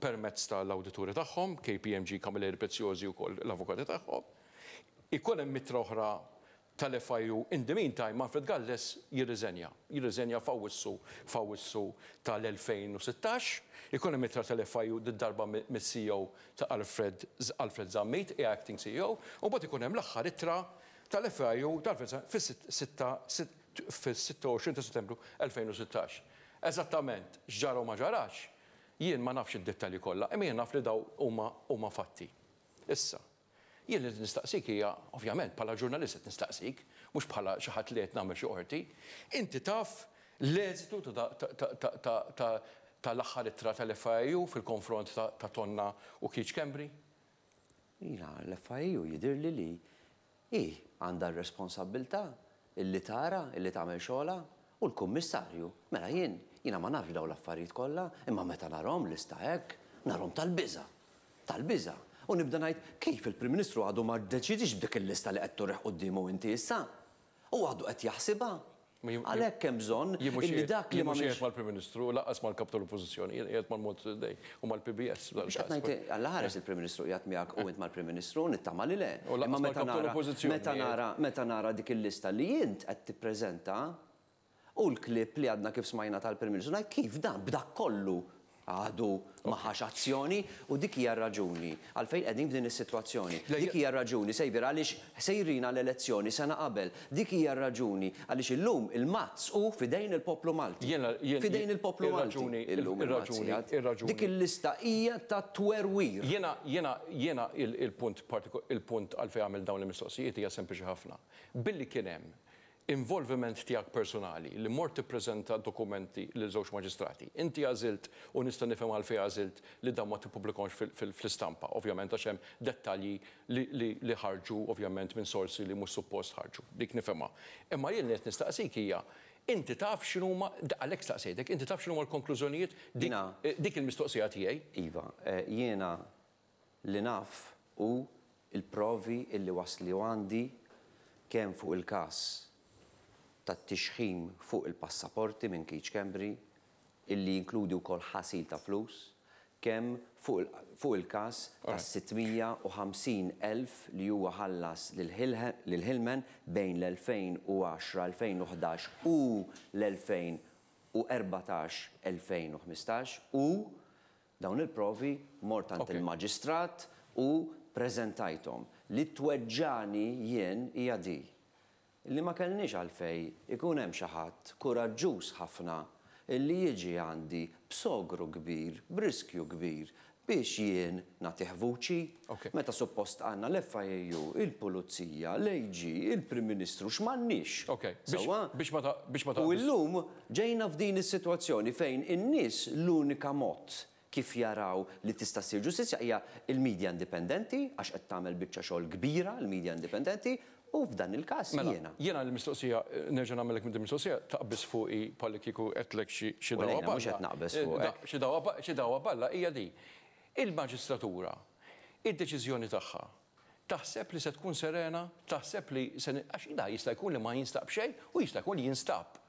permezz tal-awdituri tagħhom, KPMG kamilleri Prezzjosi u koll l-avukati tagħhom, ikun hemm mitra oħra tal-FIU. In the meantime, Manfred Galles jirriżenja. Jirriżenja fawissu fawissu tal-2016. Ikun mitra tal-FIU darba mis-CEO ta' Alfred, Alfred Zammit, e acting CEO, u bat ikun hemm l-aħħar ittra tal-FIU tal-Alfred fis-26 ta' Settembru 2016. Eżattament, ġara u ma ġarax, jien ma nafx id-dettalji kollha, imma jien naf li daw huma fatti. Issa, Jien li nistaqsik hija, ovvjament, bħala ġurnalist nistaqsik, mhux bħala xi ħadd li qed nagħmel xi qorti, inti taf l-eżitu tal-aħħar ittra tal-FIU fil-konfront ta' Tonna u Kiċ Kembri? Ina, l-FIU jidir li li, għandha r responsabilta illi tara, illi tagħmel xogħla, u l-kummissarju, mela jien, jiena ma nafx daw l-affarijiet kollha, imma meta narhom l-istahek, narhom tal-biża. Tal-biża, u nibda najt kif il-Prim Ministru għadu ma deċidix b'dik il-lista li qed torreħ qudiemu inti jissa. U għadu qed jaħsibha. Għalek kem bżonn illi dak li ma mhux mal-Prim Ministru laqas mal-kap tal-Oppożizzjoni, qiegħed mal-mod dej u mal-PBS. Alla ħares il-Prim Ministru qiegħed miħak u eh. int mal-Prim Ministru nittam li le. U meta nara meta nara meta nara dik il-lista li jint int t-prezenta, u l-klip li għadna kif smajna tal-Prim Ministru, kif dan b'dak kollu għadu maħax azzjoni u dik hija raġuni għalfejn qegħdin f'din is-sitwazzjoni. Dik hija raġuni sejbir għaliex sejrina l-elezzjoni sena qabel. Dik hija raġuni għaliex illum il-mazz u fidejn il-poplu Malti. Fidejn il-poplu Malti. Il-raġuni. Dik il-lista hija ta' twerwir. Jena jena jena il-punt il-punt għalfejn għamil dawn il-mistoqsijiet hija sempliċi ħafna. Billi kien hemm involviment tijak personali li mort tippreżenta dokumenti li żewġ maġistrati. Inti għażilt u nista' nifhem għalfej għażilt li dan ma tippubblikax fl-istampa. Ovvjament għax hemm dettalji li ħarġu ovvjament minn sorsi li mhux suppost ħarġu. Dik nifhemha. Imma jien qed nistaqsik hija inti taf x'inhuma għalhekk staqsejtek, inti taf x'inhuma l-konklużjonijiet eh, dik il-mistoqsija tiegħi. Iva, eh, jiena li naf u il-provi illi wasli għandi kemm fuq il-każ tat-tixħim fuq il-passaporti minn Kiċ Kembri illi jinkludi wkoll ħasil ta' flus kemm fuq il-każ ta' 650,000 li huwa ħallas lil hilmen bejn l-2010-2011 u l-2014-2015 u dawn il-provi mortant il-maġistrat u prezentajtom. Li t tweġġani jien hija di li ma kellniex għalfej ikun hemm xi ħadd kuraġġuż ħafna illi jiġi għandi b'sogru kbir, b'riskju kbir, biex jien natiħ vuċi. Meta suppost għanna l-FIU, il-Pulizija, l-AG, il-Prim Ministru, x'mannix. Biex ma U llum ġejna f'din is-sitwazzjoni fejn in-nies l-unika mod kif jaraw li tista' ssir ġustizzja hija l medja indipendenti għax qed tagħmel biċċa xogħol kbira l-medja indipendenti U f'dan il-kas mela, jiena. Jiena l-mistoqsija, nerġa' namelek minn mistoqsija taqbis fuqi palli kiku etlek xie dawa balla. Mhux qed naqbis eh, fuq. dawa balla hija di. Il-maġistratura, id-deċiżjoni tagħha, taħseb li se tkun serena, taħseb li se għax da jista' jkun li ma jinstab xejn u jista' jkun li jinstab.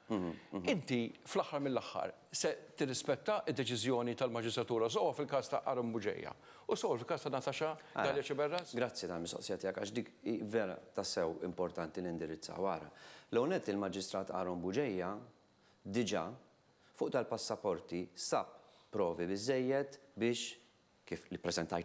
Inti fl-aħħar mill-aħħar se tirrispetta il deċiżjoni tal-Maġistratura sowa fil-każ ta' Aram Buġeja u sowa fil-każ ta' Natasha Dalja Ċeberras. Grazzi ta' mistoqsija tiegħek għax dik vera tassew importanti l-indirizza wara. L-onet il-Maġistrat Aram Buġeja diġa fuq tal-passaporti sab provi bizzejiet biex kif li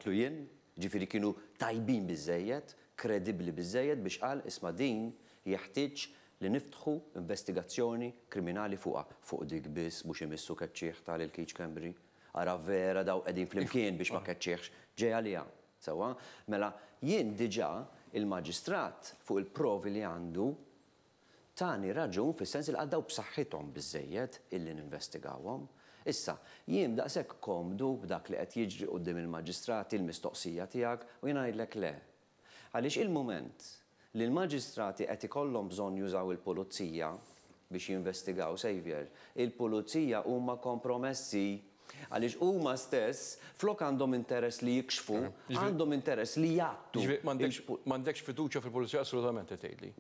lu jien, ġifiri kienu tajbin bizzejiet, kredibli bizzejiet biex qal isma din jeħtieġ li niftħu investigazzjoni kriminali fuqa fuq dik biss biex imissu keċċieħ tal-il-Kiċ Kembri. Ara vera daw edin flimkien biex ma keċċieħx ġeja li għan. Sawa, mela jien diġa il-maġistrat fuq il-provi li għandu tani raġun fis sens il għaddaw b'saħħithom biżejjed illi ninvestigawhom. Issa, jien daqshekk komdu b'dak li qed jiġri quddiem il-maġistrati il-mistoqsija tiegħek u jien ngħidlek le. Għaliex il-mument li l-maġistrati qed ikollhom bżonn jużaw il-pulizija biex jinvestigaw Xavier. Il-pulizija huma kompromessi għaliex huma stess flok għandhom interess li jikxfu, għandhom interess li jattu. M'għandekx fiduċja fil-pulizija assolutament tgħidli.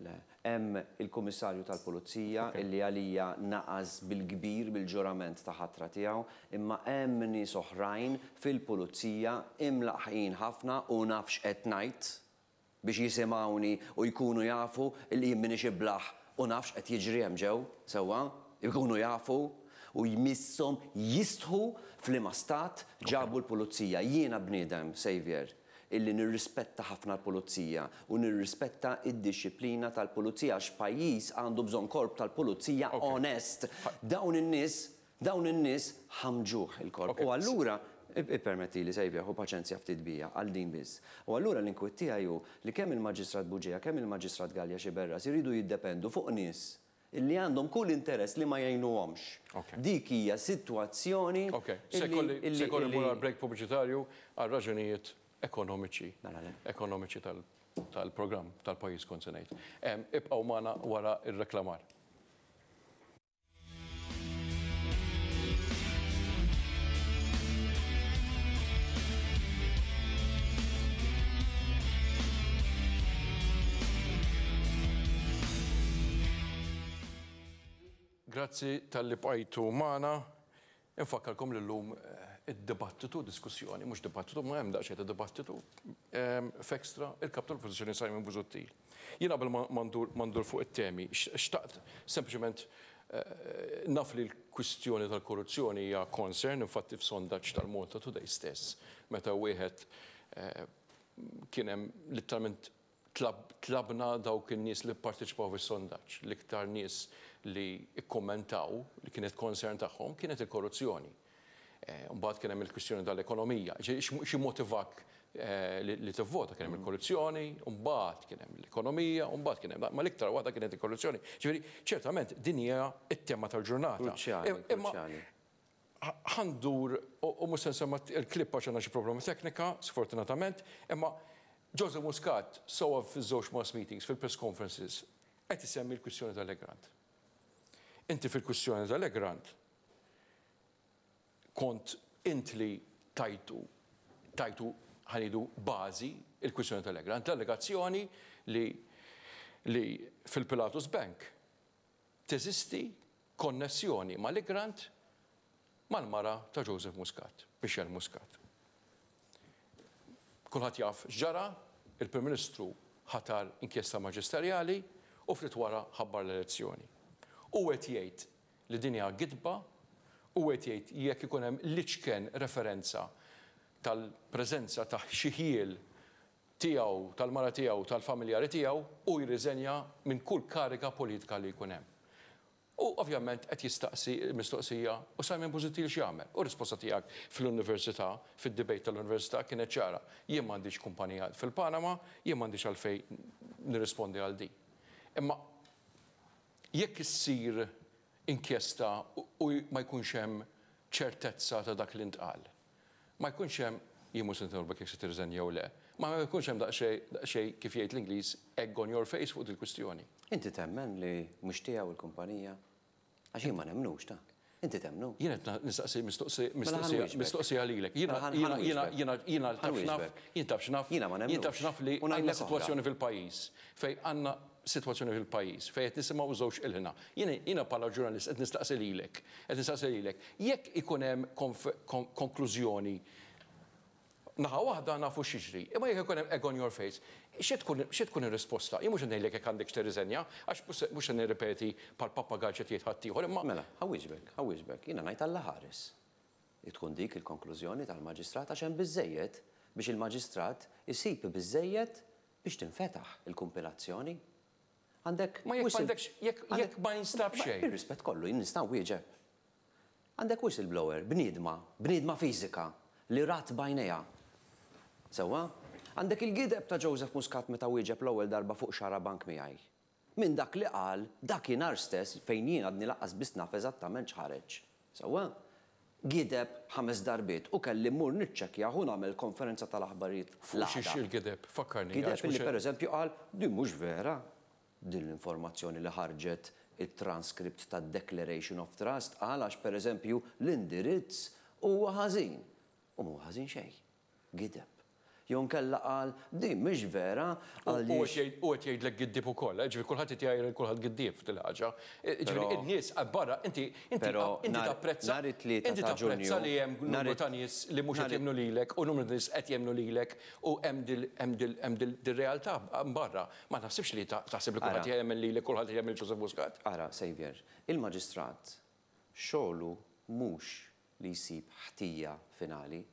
hemm il-kummissarju tal-pulizija illi għalija naqas bil-kbir bil-ġurament ta' ħatra tiegħu, imma hemm nies oħrajn fil-pulizija imlaqħin ħafna u nafx qed ngħid biex jisimawni u jkunu jafu li jimmini xiblaħ u nafx qed jiġri hemm ġew sewwa, jkunu jafu u jmissom jistħu fl-imastat ġabu l-pulizija. Jiena bniedem, Sejvjer, illi nirrispetta ħafna l-pulizija u nirrispetta id-disciplina tal-pulizija x'pajjiż għandu bżonn korp tal-pulizija onest. Dawn in-nies dawn in-nies ħamġuħ il-korp. U allura Ippermetti li sejbja hu paċenzja ftit bija għal din biss. U allura l-inkwit tiegħu li kemm il-Maġistrat Buġija, kemm il-Maġistrat Galja Xiberra siridu jiddependu fuq nies illi għandhom kull interess li ma jgħinuhomx. Dik hija sitwazzjoni. Ok, se kolli mura break pubbliċitarju għal raġunijiet ekonomiċi. Mela, ekonomiċi tal-programm tal-pajis konsenajt. Ibqaw mana wara il-reklamar. Grazzi tal-li bqajtu maħna. Infakkarkom l-lum eh, id-dibattitu, diskussjoni, mux dibattitu, ma' jemda daċċet id-dibattitu, ehm, f'extra il-kap tal-pozizjoni Simon Buzuttil. Jina bil mandur fuq it-temi, xtaqt sempliciment eh, naf li l-kwistjoni tal-korruzzjoni hija concern, infatti f'sondaġġ tal-Malta Today stess, meta wieħed eh, kien hemm litteralment tlabna dawk in-nies li pparteċipaw fis-sondaġġ, l-iktar nies li ikkommentaw li kienet konsern tagħhom kienet il-korruzzjoni. Eh, mbagħad kien hemm il-kwistjoni tal-ekonomija. Xi motivak eh, li tivvota kien hemm mm. il-korruzzjoni, mbagħad kien hemm l-ekonomija, mbagħad kien hemm ma l-iktar waħda kienet il-korruzzjoni. Ġifieri ċertament din hija t-tema tal-ġurnata. Għandur u mhux semma il-klipp għax għandna xi problema teknika, sfortunatament, imma Joseph Muscat sowa fi żewġ mass meetings fil-press conferences qed isemmi l-kwistjoni tal-Legrand. Inti fil-kussjoni tal egrant kont int li tajtu, tajtu ħanidu bazi il-kwissjoni tal egrant l-allegazzjoni li, li fil-Pilatus Bank teżisti konnessjoni ma' Legrand mal-mara ta' Joseph Muscat, Michel Muscat. Kulħat jaf ġara, il-Prim Ministru ħatar inkjesta maġisterjali u fl-twara ħabbar l-elezzjoni. U għet jgħid li dinja gidba, u għet jgħid jekk ikun hemm liċken referenza tal prezenza ta' xiħil tiegħu, tal-mara tiegħu, tal-familjari tiegħu u jirriżenja minn kull kariga politika li jkun hemm. U ovvjament qed jistaqsi mistoqsija u sajmen minn pożittiv x'jagħmel. U risposta tiegħek fl-università, fid-debate tal-università kienet ċara. Jien m'għandix kumpanija fil-Panama, jien m'għandix għalfej nirrispondi għal di. Imma jekk issir inkjesta u ma jkunx hemm ċertezza ta' dak li ntqal. Ma jkunx hemm jimu sintorbek jek se tirżen jew le. Ma ma jkunx hemm daqsxej kif jgħid l-Ingliż egg on your face fuq il-kwistjoni. Inti temmen li mhux tiegħu il-kumpanija għax jien ma nemnux ta' Inti temnu? Jena nistaqsi mela mistoqsija lilek. Jena mela taf xnaf. Jena taf xnaf li għanna situazzjoni fil-pajis. Fej għanna situazzjoni fil-pajis, fejt nisimaw żewġ il-ħina. Jina pala ġurnalist, qed nistaqsil ilek, qed nistaqsil ilek. Jekk ikun hemm konklużjoni naħa wahda nafu xiġri, imma jek ikun egg on your face, xitkun ir-risposta? Jimux ngħidlek jekk għandek x'terriżenja, għax mhux nirrepeti pal pappagall qed jitħadd ieħor, imma mela, ħawiġbek, ħawiġbek, jiena ngħid alla ħares. Tkun dik il-konklużjoni tal-maġistrat għax hemm biex il-maġistrat jisip biżejjed biex tinfetaħ il-kumpilazzjoni Għandek. Ma jekk għandek, ma jinstab xej. Il-rispet kollu, jinnistaw wieġeb. Għandek whistleblower, bnidma, bnidma fizika, li rat bajneja. Sewa? Għandek il-gideb ta' Joseph Muscat meta wieġeb l-ewwel darba fuq xara bank miegħi. Min dak li qal, dak jinar stess fejn jien għadni laqqas biss naf eżattament x'ħareġ. Sewa? gideb ħames darbiet u kelli mur nitċekja hu nagħmel konferenza tal-aħbarijiet. Fuq xil gideb, fakkarni. Gideb li pereżempju qal di mhux vera, din l-informazzjoni li ħarġet il-transkript ta' Declaration of Trust għalax per eżempju l-indirizz u ħażin. U mu ħażin xej. Gideb. Jon kella qal, di mhix vera. U qed jgħidlek giddieb ukoll, eh? ġifieri kulħadd qed jgħid kulħadd giddieb fil-ħaġa. Eh, ġifieri n-nies barra inti inti tapprezza. Inti tapprezza li hemm numru ta' nies li mhux qed jemnu lilek u numru nies qed jemnu lilek u hemm dil-realtà barra. Ma naħsibx li taħseb li kulħadd jemmen lilek kulħadd jemmen Joseph Muscat. Ara, Xavier, il-maġistrat xogħlu mhux li jsib ħtija finali.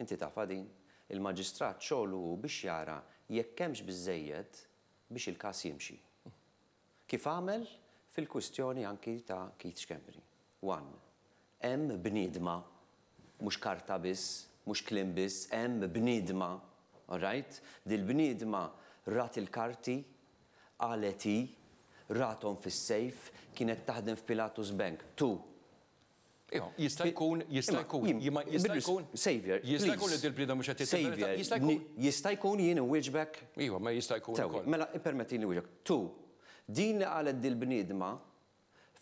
Inti ta' din? il-maġistrat xogħlu biex jara jekk hemmx biżejjed biex il-każ jimxi. Kif għamel fil-kwistjoni anki ta' Keith Schembri. One, hemm bnidma, mhux karta biss, mhux klim biss, hemm bnidma, all right? Dil-bnidma rat il-karti, għaleti, ratom fis-sejf, kienet taħdem f'Pilatus Bank. Tu, Iva, iva, jista' jkun, jista' iva, jkun, jista' jkun. Savior. Jista' jkun li dil-brida mhux qed Savior. Jista' jkun jien wieġbek. Iva, ma jista' jkun. Mela ippermettini wieġbek. Tu, din li qalet dil-bniedma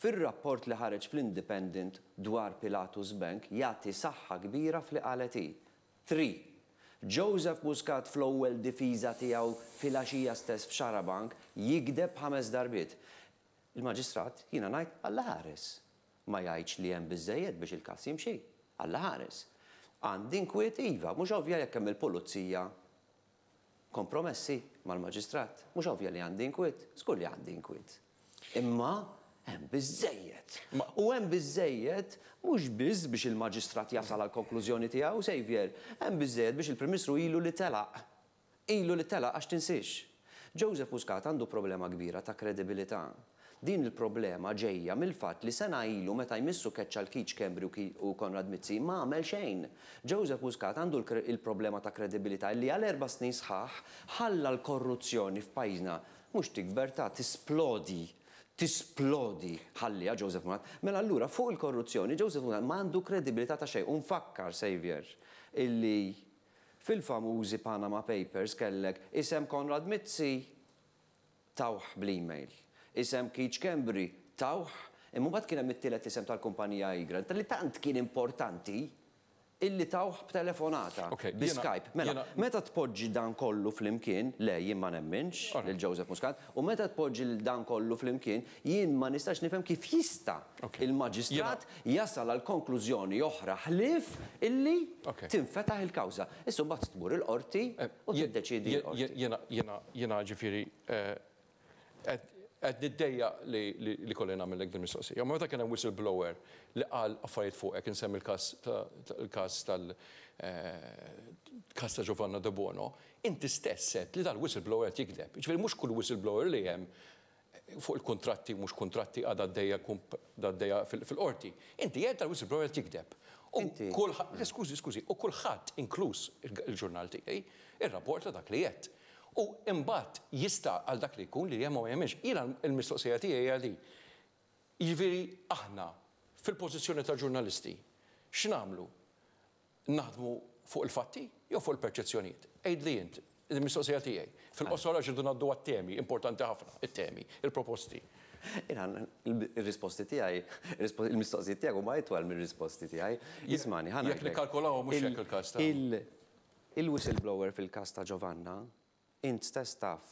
fir-rapport li ħareġ fl-Independent dwar Pilatus Bank jagħti saħħa kbira fl qaleti. Tri, Joseph Muscat fl-ewwel difiża tiegħu filgħaxija stess f'Xarabank jigdeb ħames darbiet. Il-maġistrat jiena ngħid Alla ħares ma jgħidx li hemm biżejjed biex il-każ jimxi. Alla ħares. Għandi nkwiet iva, mhux ovvja jekk hemm il-pulizija kompromessi mal-maġistrat. Mhux ovvja li għandi nkwiet, skull li għandi nkwiet. Imma hemm biżejjed. U hemm biżejjed mhux biss biex il-maġistrat jasal għal konklużjoni tiegħu sejvjer, hemm biżejjed biex il primistru ilu li telaq. Ilu li telaq għax tinsiex. Joseph Muscat għandu problema kbira ta' kredibilità Din il-problema ġejja mill-fatt li sena ilu meta jmissu keċċa l-kiċ Kembri u Konrad Mizzi ma għamel xejn. Joseph Muscat għandu il-problema ta' kredibilità li għal erba snin sħaħ ħalla l-korruzzjoni f'pajna mhux tikber ta' tisplodi tisplodi ħallija Joseph Munat. Mela allura fuq il-korruzzjoni Joseph Munat mandu kredibilità ta' xejn. Unfakkar Xavier illi fil-famużi Panama Papers kellek isem Konrad Mizzi tawħ bl-email isem Keach Kembri, tawħ, imma bat kienem it-tielet isem tal-kumpanija Igra, tal-li tant kien importanti illi tawħ b'telefonata, bi-Skype. Mela, meta tpoġġi dan kollu fl-imkien, le, jien ma nemminx, il-Joseph Muscat, u meta tpoġġi dan kollu fl-imkien, jien ma nistax nifhem kif jista il-maġistrat jasal għal konklużjoni oħra ħlif illi tinfetaħ il-kawza. Issu bat tmur il-qorti eh, u tiddeċidi. Jena ġifiri, eh, għed niddeja li kolli għamil l-ek mistoqsija Jom meta kien hemm whistleblower li qal affarijiet għek nsemmi il-każ tal-każ eh, ta' Giovanna De Bono, inti stess set li tal-whistleblower jikdeb. Ġifieri mhux kull whistleblower li hemm fuq il-kontratti, mux kontratti għadha għaddeja fil-qorti. Inti jgħed tal-whistleblower tikdeb. U kullħat, skużi, skużi, u kullħat, inkluż il-ġurnal tiegħi, ir-rapport ta' dak li jgħed. U imbat jista għal dak li kun li jemma ma jemmix, jina il-mistoqsija tiegħi għali. Jiġifieri aħna fil pozizjoni ta' ġurnalisti, x'namlu? Naħdmu fuq il-fatti jew fuq il perċezzjoniet Ejd li jint, il-mistoqsija tiegħi. fil qosora għax naddu għat temi importanti ħafna, il temi il-proposti. Il-risposti tijaj, il-mistoqsi tijaj u ma jitwal mir-risposti tijaj. Jismani, ħana. Jek li kalkolaw mux jek il-kasta. Il-whistleblower fil-kasta Giovanna, int stess taf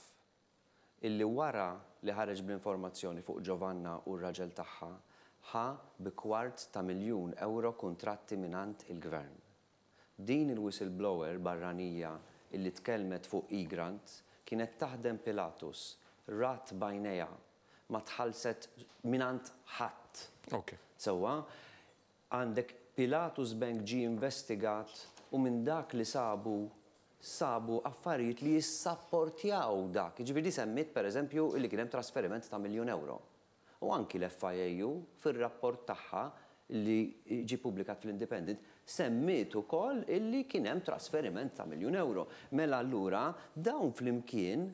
illi wara li ħareġ bl-informazzjoni fuq Giovanna u r-raġel tagħha ħa bi kwart ta' miljun euro kontratti minant il-gvern. Din il-whistleblower barranija illi tkellmet fuq e-grant kienet taħdem Pilatus, rat bajneja, ma tħalset minant ħadd. Okay. Sewa, għandek Pilatus Bank ġi investigat u minn dak li sabu sabu affarijiet li jissapportjaw dak. Ġviri semmit per eżempju li kienem trasferiment ta' miljon euro. U anki l-FIAU fil-rapport taħħa li ġi publikat fl-Independent semmit u koll illi kienem trasferiment ta' miljon euro. Mela allura dawn fl-imkien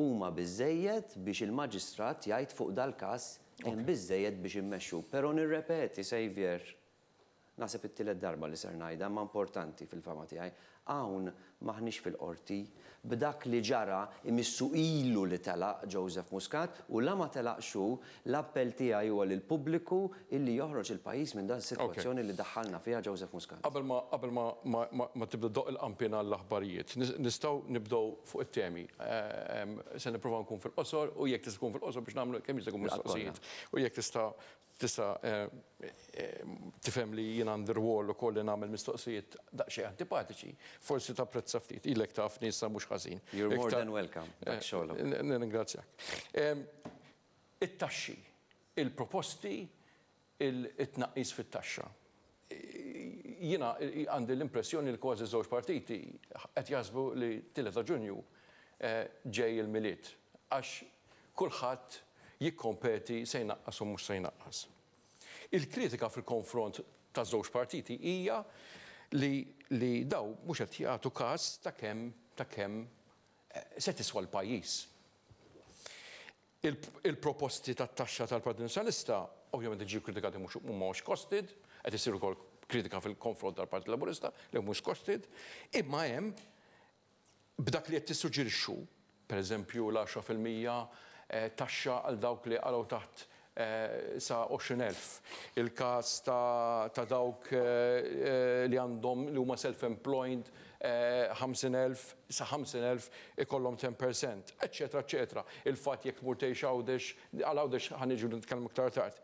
huma biżejjed biex il-maġistrat jgħid fuq dal-kas hemm biżejjed biex immexxu. Però nirrepeti, Sejvjer, nasib it tillet darba li ser ngħidha ma importanti fil-fama tiegħi Hawn maħniex fil-qorti b'dak li ġara imissu ilu li telaq Joseph Muscat u la ma telaqxu l-appell tiegħi huwa lil pubbliku illi joħroġ il-pajjiż minn dan is-sitwazzjoni li daħħalna fiha Joseph Muscat. Qabel ma qabel ma tibda doq il-qampina l-aħbarijiet, nistgħu nibdow fuq it-temi. Ehm, se nipprova nkun fil-qosor u jekk tista' fil-qosor biex nagħmlu kemm jista' mistoqsijiet. U jekk tista' tisa eh, eh, tifem li jien underwall u kolli li namel mistoqsijiet daqxie antipatiċi, forsi ta' prezza ftit, ilek ta' sa mux għazin. You're more than welcome, dak eh, xolom. Ningrazzjak. It-taxxi, il-proposti, il-tnaqqis fit-taxxa. Jina għandi l-impressjoni li kważi żewġ partiti qed jasbu li tileta ġunju ġej il-miliet għax kulħadd jikkompeti se jnaqqas u mhux se Il-kritika fil-konfront ta' żewġ partiti hija li, li daw mhux qed jagħtu każ ta' kemm ta' kemm eh, se tiswa l-pajjiż. Il-proposti tat taxxa tal-Partit Nazzjonalista ovvjament ġi kritikati mhux mhux kostid, qed isir ukoll kritika fil-konfront tal-Partit Laburista li mhux kostid, imma hemm b'dak li qed tissuġġirixxu, pereżempju l-10 Eh, taxxa għal dawk li għalaw taħt eh, sa 20.000. Il-kas ta' dawk eh, li għandhom li huma self-employed 50.000 sa 50.000 ikollhom 10%, eccetera, eccetera. Il-fat jekk murtejx għawdex, għal-għawdex ħanġu nitkellem iktar tard.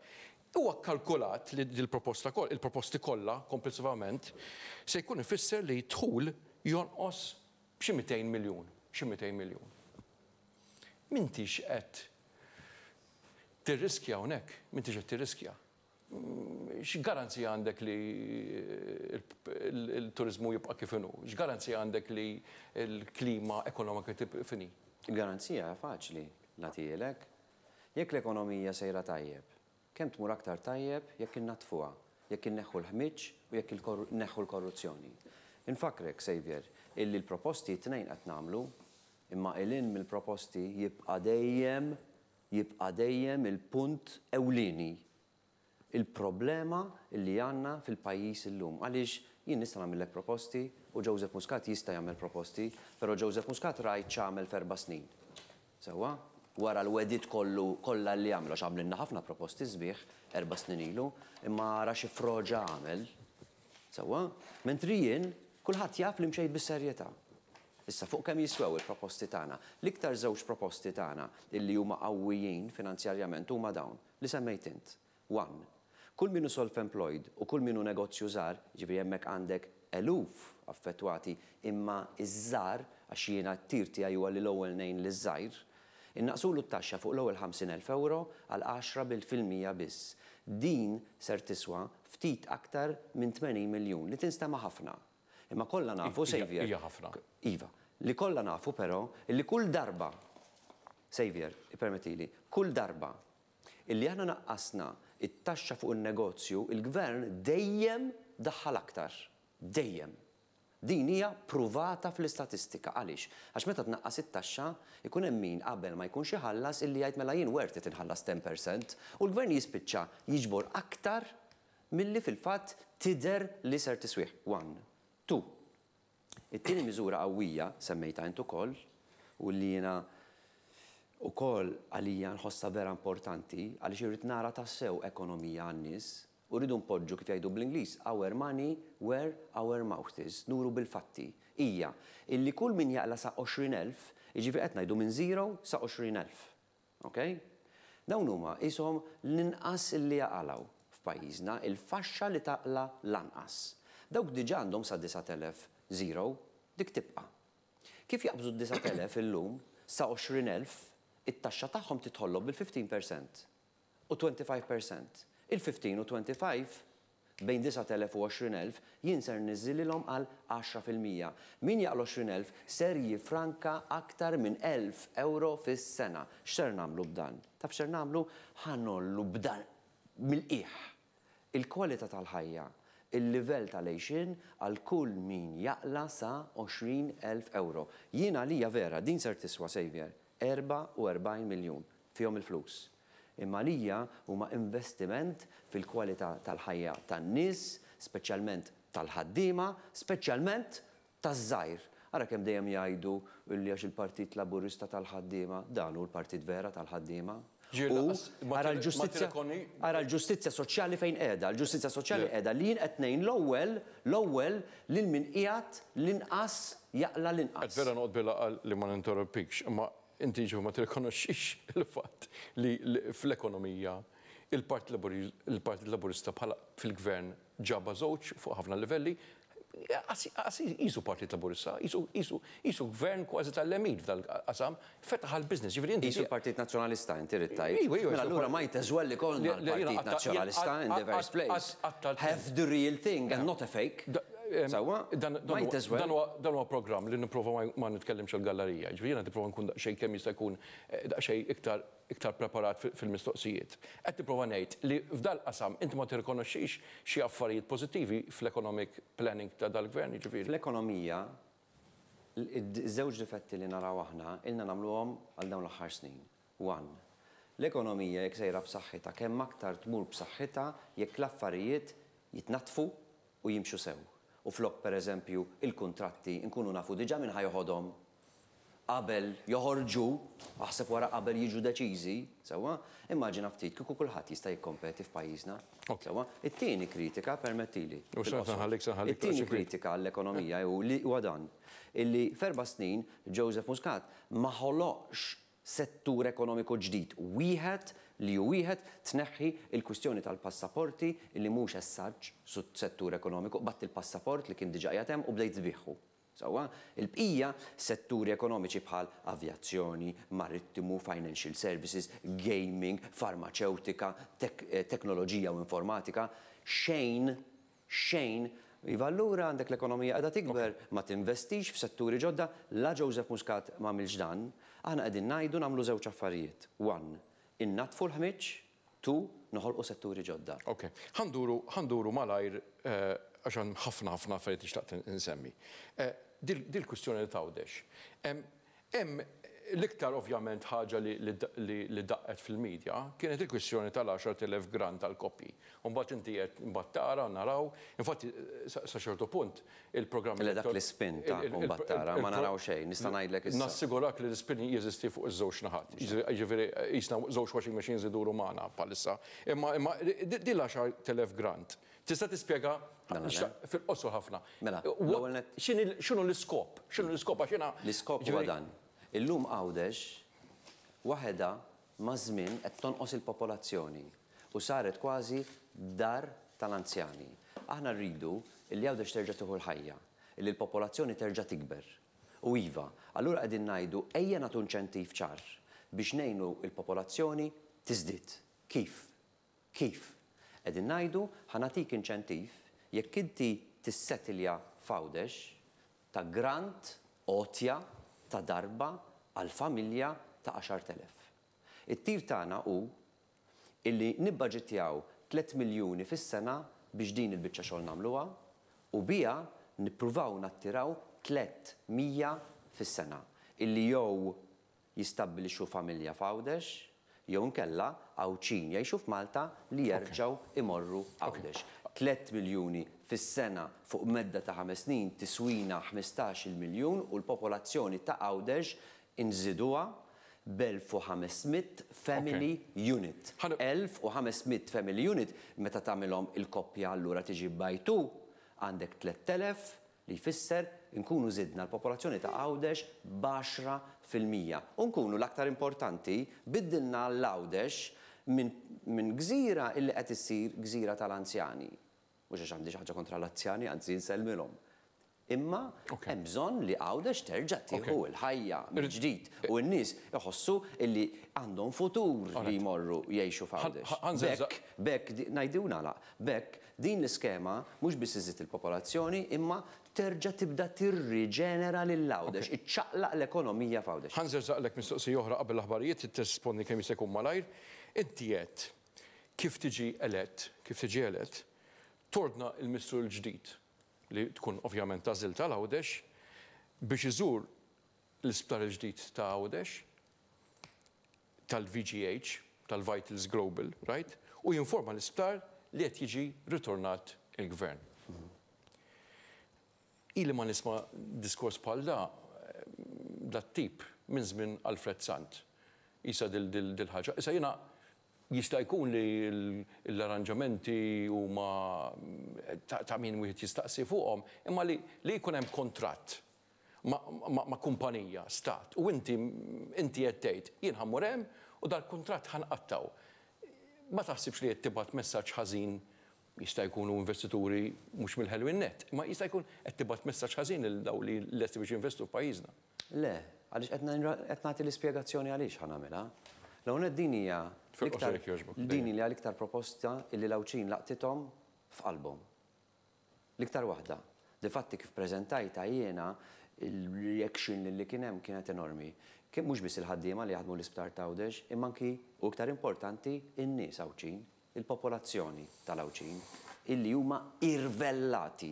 Huwa kalkulat li dil-proposta koll, il-proposti kollha komplessivament se jkun ifisser li tħul jonqos b'xi 200 miljun, xi 200 miljun mintix qed tirriskja hawnhekk, mintix qed tirriskja. Mm, X-garanzija għandek li eh, l-turizmu jibqa' kif inhu? garanzija għandek li l-klima ekonomika il Garanzija faċli nagħtilek. Jekk l-ekonomija sejra tajjeb, kemm tmur aktar tajjeb jekk innatfuha, jekk inneħħu l-ħmiġ u jekk neħħu l-korruzzjoni. Infakrek, Xavier, illi l-proposti t-nejn qed nagħmlu imma il-in mill-proposti jibqa' dejjem jibqa' dejjem il-punt ewlieni il-problema li għanna fil-pajis illum. Għalix jien nista' nagħmellek proposti u Joseph Muscat jista' jagħmel proposti, però Joseph Muscat rajt x'għamel ferba snin. Sewa, wara l-wedit kollu kollha li għax għamlinna ħafna proposti sbieħ erba snin ilu, imma ara xi froġa għamel. Sewa, mentri jien kulħadd jaf li mxejt bis-serjetà. Issa fuq kemm jiswew il-proposti tagħna. L-iktar żewġ proposti tagħna illi huma qawwijin finanzjarjament huma dawn li semmejt int. One, kull minu self-employed u kull minu negozju żgħar, ġifieri hemmhekk għandek eluf affettwati imma iż-żar għax jiena t-tir tiegħi huwa li l-ewwel nejn li żgħir Innaqsulu t-taxxa fuq l-ewwel 50,000 euro għal 10 bil-filmija biss. Din ser tiswa ftit aktar minn 80 miljun li tinstema' ħafna. Imma kollha nafu Xavier. ħafna. Iva. Li kollha nafu però li kull darba Xavier, permettili, kull darba illi aħna naqqasna it-taxxa fuq il-negozju, il-gvern dejjem daħħal aktar. Dejjem. Din hija pruvata fl-istatistika. Għaliex? Għax meta tnaqqas it-taxxa, ikun hemm min qabel ma jkunx iħallas illi jgħid mela jien werti tinħallas 10% u l-gvern jispiċċa jiġbor aktar milli fil-fatt tider li ser tiswieħ. One, two, It-tieni miżura qawwija semmejta int ukoll u li u ukoll għalija nħossa vera importanti għaliex irrid nara tassew ekonomija għannis, nies u rridu npoġġu kif jgħidu bl-Ingliż our money where our mouth is, nuru bil-fatti. Ija, illi kull min jaqla sa' 20.000, iġifieri qed ngħidu minn 0 sa' 20.000. Ok Dawn huma ishom l-inqas illi jaqalaw f'pajjiżna il-faxxa li taqla lanqas. Dawk diġà għandhom sa' 9.000 zero, dik tibqa. Kif jaqbżu d fil illum sa 20,000 it-taxxa tagħhom titħollob bil-15% u 25%. Il-15 u 25 bejn 9,000 u 20,000 jien ser niżillilhom għal 10%. Min jaqlu 20,000 ser jifranka aktar minn 1,000 euro fis-sena. X'ser nagħmlu b'dan? Taf x'er nagħmlu ħanollu b'dan mill-qiegħ. Il-kwalità tal-ħajja il-livell tal lejxin għal kull min jaqla sa 20.000 euro. Jina li vera, din ser tiswa Xavier, 44 miljon fjom il-flus. Imma lija huma investiment fil-kwalità tal-ħajja tan-nies, speċjalment tal-ħaddiema, speċjalment taż-żajr. Għara kem dejjem jgħidu li għax il-Partit Laburista tal-ħaddiema, dan hu l-Partit Vera tal-ħaddiema, U għara l-ġustizja soċjali fejn edha, l-ġustizja soċjali edha li jien etnejn l-ewwel, l-ewwel lil min qiegħed l-inqas jaqla l-inqas. Vera noqgħod bila li ma ninterrompikx, ma inti ġew ma tirkonoxxix il-fatt li fl-ekonomija il-Partit Laburista bħala fil-Gvern ġaba żewġ fuq ħafna livelli għassi jisu partit laburissa, jisu gvern kważi tal-lemid tal-qasam, fetaħ għal-biznis. Jisu partit nazjonalista, inti rittaj. l-għura ma jintazwell li konna partit nazjonalista in the first place. Have the real thing and not a fake. Sawa, dan huwa program li nipprova ma nitkellimx il-gallerija. Ġifieri jiena nipprova nkun daqsxejn kemm jista' jkun eh, daqsxejn iktar iktar preparat fil-mistoqsijiet. Qed nipprova ngħid li f'dal qasam inti ma tirrikonoxxix xi affarijiet pożittivi fl-economic planning ta' dal-gvern, ġifieri. Fl-ekonomija żewġ difetti li naraw aħna ilna nagħmluhom għal dawn l-aħħar snin. One, l-ekonomija jekk sejra b'saħħitha kemm aktar tmur b'saħħitha jekk l-affarijiet jitnatfu u jimxu sew. U flok per eżempju il-kontratti nkunu nafu diġa minn ħajħodhom qabel joħorġu, aħseb wara qabel jiġu deċizi, sewa, immaġina ftit kieku kulħadd jista' jikkompeti f'pajjiżna. Sewa, it-tieni kritika permettili. U It-tieni kritika għall-ekonomija u li għadan. illi ferba snin Joseph Muscat ma settur ekonomiku ġdid wieħed li ju wieħed tneħħi il-kwistjoni tal-passaporti li mhux essaġġ settur ekonomiku, batt il-passaport li kien diġa jatem u bdejt biħu. Sawa, il-bqija setturi ekonomiċi bħal avjazzjoni, marittimu, financial services, gaming, farmaceutika, tek eh, teknoloġija u informatika, xejn, xejn Iva allura għandek l-ekonomija għada tikber, ma tinvestix f'setturi ġodda, la Joseph Muscat ma milġdan, għana għedin najdu namlu zewċ affarijiet. One, innatfu l-ħmiċ, tu noħolqu setturi ġodda. Ok, ħanduru malajr eh, għaxan ħafna ħafna affarijiet nixtaqt nsemmi. Eh, Dil-kustjoni li tawdex. L-iktar ovvjament ħaġa li daqqet fil-medja kienet il-kwissjoni tal-10.000 gran tal-kopi. Unbat inti qed imbat tara naraw, infatti sa xortu punt il-programm. Le dak l-ispin ta' mbagħad tara ma naraw xejn, nista' ngħidlek Nassigurak li l-ispin jeżisti fuq iż-żewġ naħat. Jiġifieri jisna żewġ washing machines iduru magħna bħalissa. Imma imma di l-10.000 grant. Tista' tispjega mela, fil qosu ħafna. Mela, x'inhu l-iskop? Xinu l-iskop L-iskop huwa dan. Illum għawdex waħeda ma' żmien qed tonqos il-popolazzjoni u saret kważi dar tal-anzjani. Aħna rridu li għawdex terġa' tieħu l-ħajja, li l-popolazzjoni terġa' tikber. U iva, allura qegħdin ngħidu ejja nagħtu inċentiv ċar biex ngħinu l-popolazzjoni tiżdied. Kif? Kif? Qegħdin ngħidu ħanatik inċentiv jekk inti tissetilja f'Għawdex ta' grant, otja, ta' darba għal familja ta' 10.000. It-tir tagħna hu illi nibbaġitjaw 3 miljuni fis-sena biex din il bicċa xogħol nagħmluha u bija nippruvaw nattiraw 300 fis-sena illi jew jistabbilixu familja f'għawdex, jew nkella għawċin jgħixu f'Malta li jerġgħu imorru għawdex. 3 miljuni fis-sena fuq medda ta' 5 snin tiswina 15 miljun u l-popolazzjoni ta' Għawdex inżiduha 1500 family okay. unit. 1500 family unit meta tagħmilhom il-koppja allura tiġi bajtu għandek 3000 li jfisser inkunu zidna l-popolazzjoni ta' għawdex b'10%. Unkunu l-aktar importanti biddilna l-għawdex minn min gżira illi qed issir gżira tal-anzjani mux għax għandi ħaġa kontra l-azzjani, għanzi nselmilom. Imma hemm bżonn li għawdex terġa' tieħu l-ħajja er- mill-ġdid u n-nies iħossu li għandhom futur li jmorru jgħixu f'għawdex. Bekk, bekk, najdu bekk din l-iskema mhux biss iżid il-popolazzjoni imma terġa' tibda tirriġenera lill-għawdex, iċċaqlaq l-ekonomija f'għawdex. Ħanżer żaqlek mistoqsija oħra qabel l-aħbarijiet tirrispondi kemm jista' malajr. Inti kif tiġi elett, kif tiġi elett, tordna il-Mistru l-ġdid li tkun ovvjament tażil tal-Għawdex biex iżur l-isptar il-ġdid ta' Għawdex tal-VGH, tal-Vitals Global, right? U jinforma l-isptar li qed jiġi ritornat il-gvern. Ili ma nisma diskors bħal da, eh, dat tip minn żmien Alfred Sant. jisa dil-ħaġa. Isa jina jista' jkun li l-arranġamenti huma ta' min wieħed jistaqsi fuqhom, imma li jkun hemm kontratt ma' kumpanija, stat, u inti inti qed tgħid jien ħammur hemm u dal-kuntratt ħanqattaw. Ma taħsibx li qed tibgħat messaġġ ħażin jista' jkunu investituri mhux mill-ħelwin net, ma jista' jkun qed tibgħat messaġġ ħażin il daw li lesti biex investu f'pajjiżna. Le, għaliex qed nagħti l-ispjegazzjoni għaliex ħanamilha. L-għonet din hija Dini li għal-iktar proposta illi lawċin laqtitom f'album. L-iktar wahda. Difatti kif prezentajta jiena il-reaction li kienem kienet enormi. Kien mhux biss il-ħaddiema li jaħdmu l-isptar tawdex, imma anki u iktar importanti in-nies għawċin, il-popolazzjoni tal Lawċin illi huma irvellati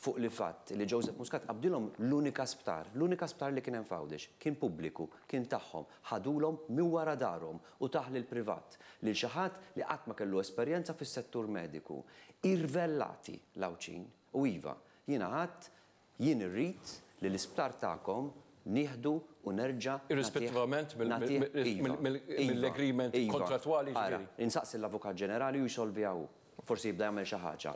fuq li fatt li Joseph Muscat qabdilhom l-unika sptar, l-unika sptar li kien hemm fawdex, kien pubbliku, kien tagħhom, ħadulhom minn wara darhom u taħli l-privat lil xi ħadd li qatt ma kellu esperjenza fis-settur mediku. Irvellati lawċin u iva, jiena ħadd jien irrid li l-isptar tagħkom nieħdu u nerġa. Irrispettivament iva. mill-agreement iva. kontratwali ġiri. Insaqsi l-Avukat Ġenerali u jxolvi għaw forsi jibda jagħmel xi ħaġa.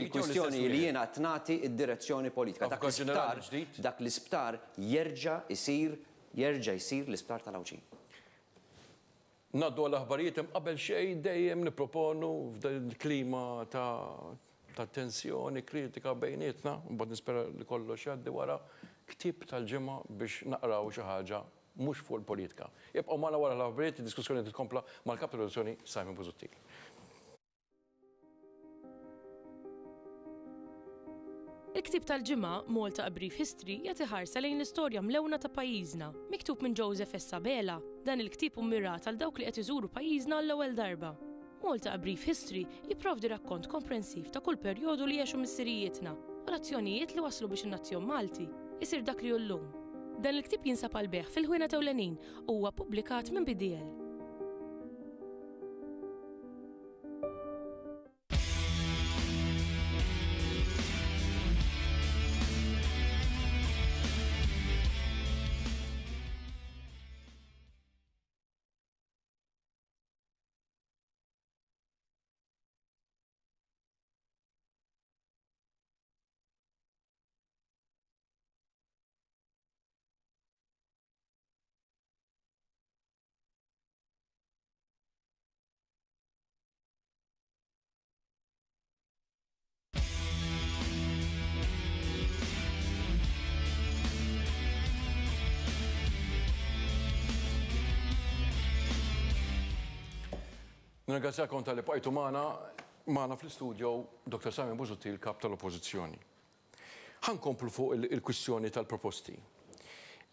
Il-kwistjoni li jiena tnati id-direzzjoni politika. Dak l-isptar, dak l-isptar jerġa' isir, jerġa' isir l-isptar tal-awċin. Naddu għal-aħbarijiet qabel xejn dejjem niproponu f'dan il-klima ta' ta' tensjoni kritika bejnietna, mbagħad nispera li kollox jgħaddi wara ktib tal-ġimgħa biex naqraw xi ħaġa mux fuq il-politika. Jibqaw mala wara l-għabriet diskussjoni titkompla mal-kap Simon Buzuttil. Il-ktib tal-ġimgħa Malta a Brief History jati ħarsa lejn l-istorja mlewna ta' pajjiżna, miktub minn Joseph Essabela. Dan il-ktib ummira għal dawk li qed iżuru pajjiżna l-ewwel darba. Malta a Brief History jipprovdi rakkont komprensiv ta' kull perjodu li jaxu missirijietna u razzjonijiet li waslu biex in-nazzjon Malti isir dak li llum. Dan il-ktib jinsab għal beħ fil-ħwienet ewlenin u huwa pubblikat minn BDL. Nirgazzjakom tal-li bqajtu maħna, maħna fl-studio Dr. Samir Buzuti, il-kap tal-oppozizjoni. Ħankomplu fuq il-kwistjoni tal-proposti.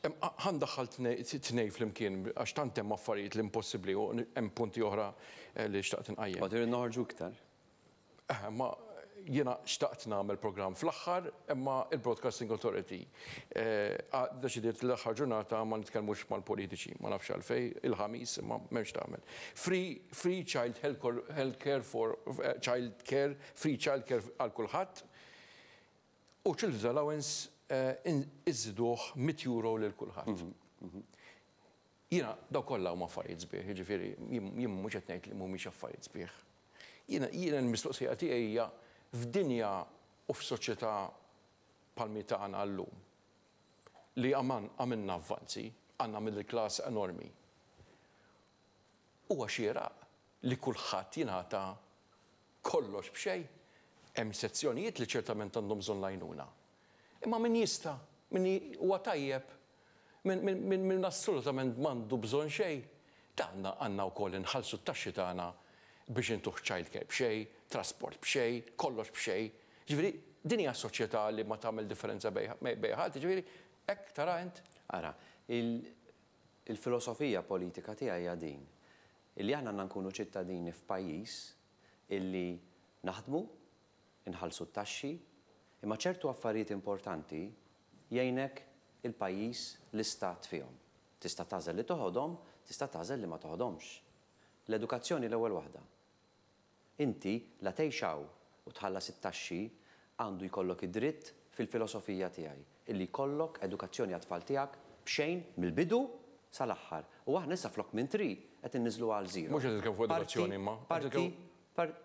Għan daħħal t-nej fl-imkien, għax tant hemm affarijiet l-impossibli u hemm punti oħra eh, li xtaqt nqajjem. Eh, ma tirin noħorġu iktar. Ma jiena xtaqt nagħmel program fl-aħħar imma il-Broadcasting Authority eh, deċidiet l-aħħar ġurnata ma nitkellmux mal-politiċi, ma nafx għalfej il-ħamis imma m'hemmx tagħmel. Free, free child health care for eh, child care, free child care għal kulħadd u children's allowance eh, iżduh mit euro lil kulħadd. Mhm, mhm. Jiena daw kolla huma affarijiet sbieħ, jiġifieri jien mhux qed ngħid li mhumiex affarijiet sbieħ. Jiena jiena l-mistoqsija tiegħi f'dinja u f'soċjetà palmitana għallum li għaman għamilna avvanzi, għanna mill-klas enormi. U għaxira li kullħat jinata kollox bxej, hemm sezzjonijiet li ċertament għandhom zon lajnuna. Imma min jista, min huwa tajjeb, min assolutament mandu bżon xej, ta' għanna għanna u kollin inħalsu t-taxxi ta' biex intuħ childcare bxej, trasport bxej, kollox bxej. Ġviri, din hija soċjetà li ma tagħmel differenza bejħat, ġviri, ek tara ent. Ara, il-filosofija politika tiegħi għajja din. Illi għanna nkunu ċittadini f'pajjiż illi naħdmu, inħalsu t-taxxi, imma ċertu affarijiet importanti jgħinek il-pajjiż l-istat fihom. Tista' tażel li toħodhom, tista' tażel li ma toħodhomx. L-edukazzjoni l-ewwel waħda inti la tejxaw u tħallas it-taxxi għandu jkollok id-dritt fil-filosofija tiegħi illi jkollok edukazzjoni għat-tfal tiegħek bxejn mill-bidu sal-aħħar. U aħna issa flok minn tri qed inniżlu għal żira. Mhux qed fuq edukazzjoni imma. Parti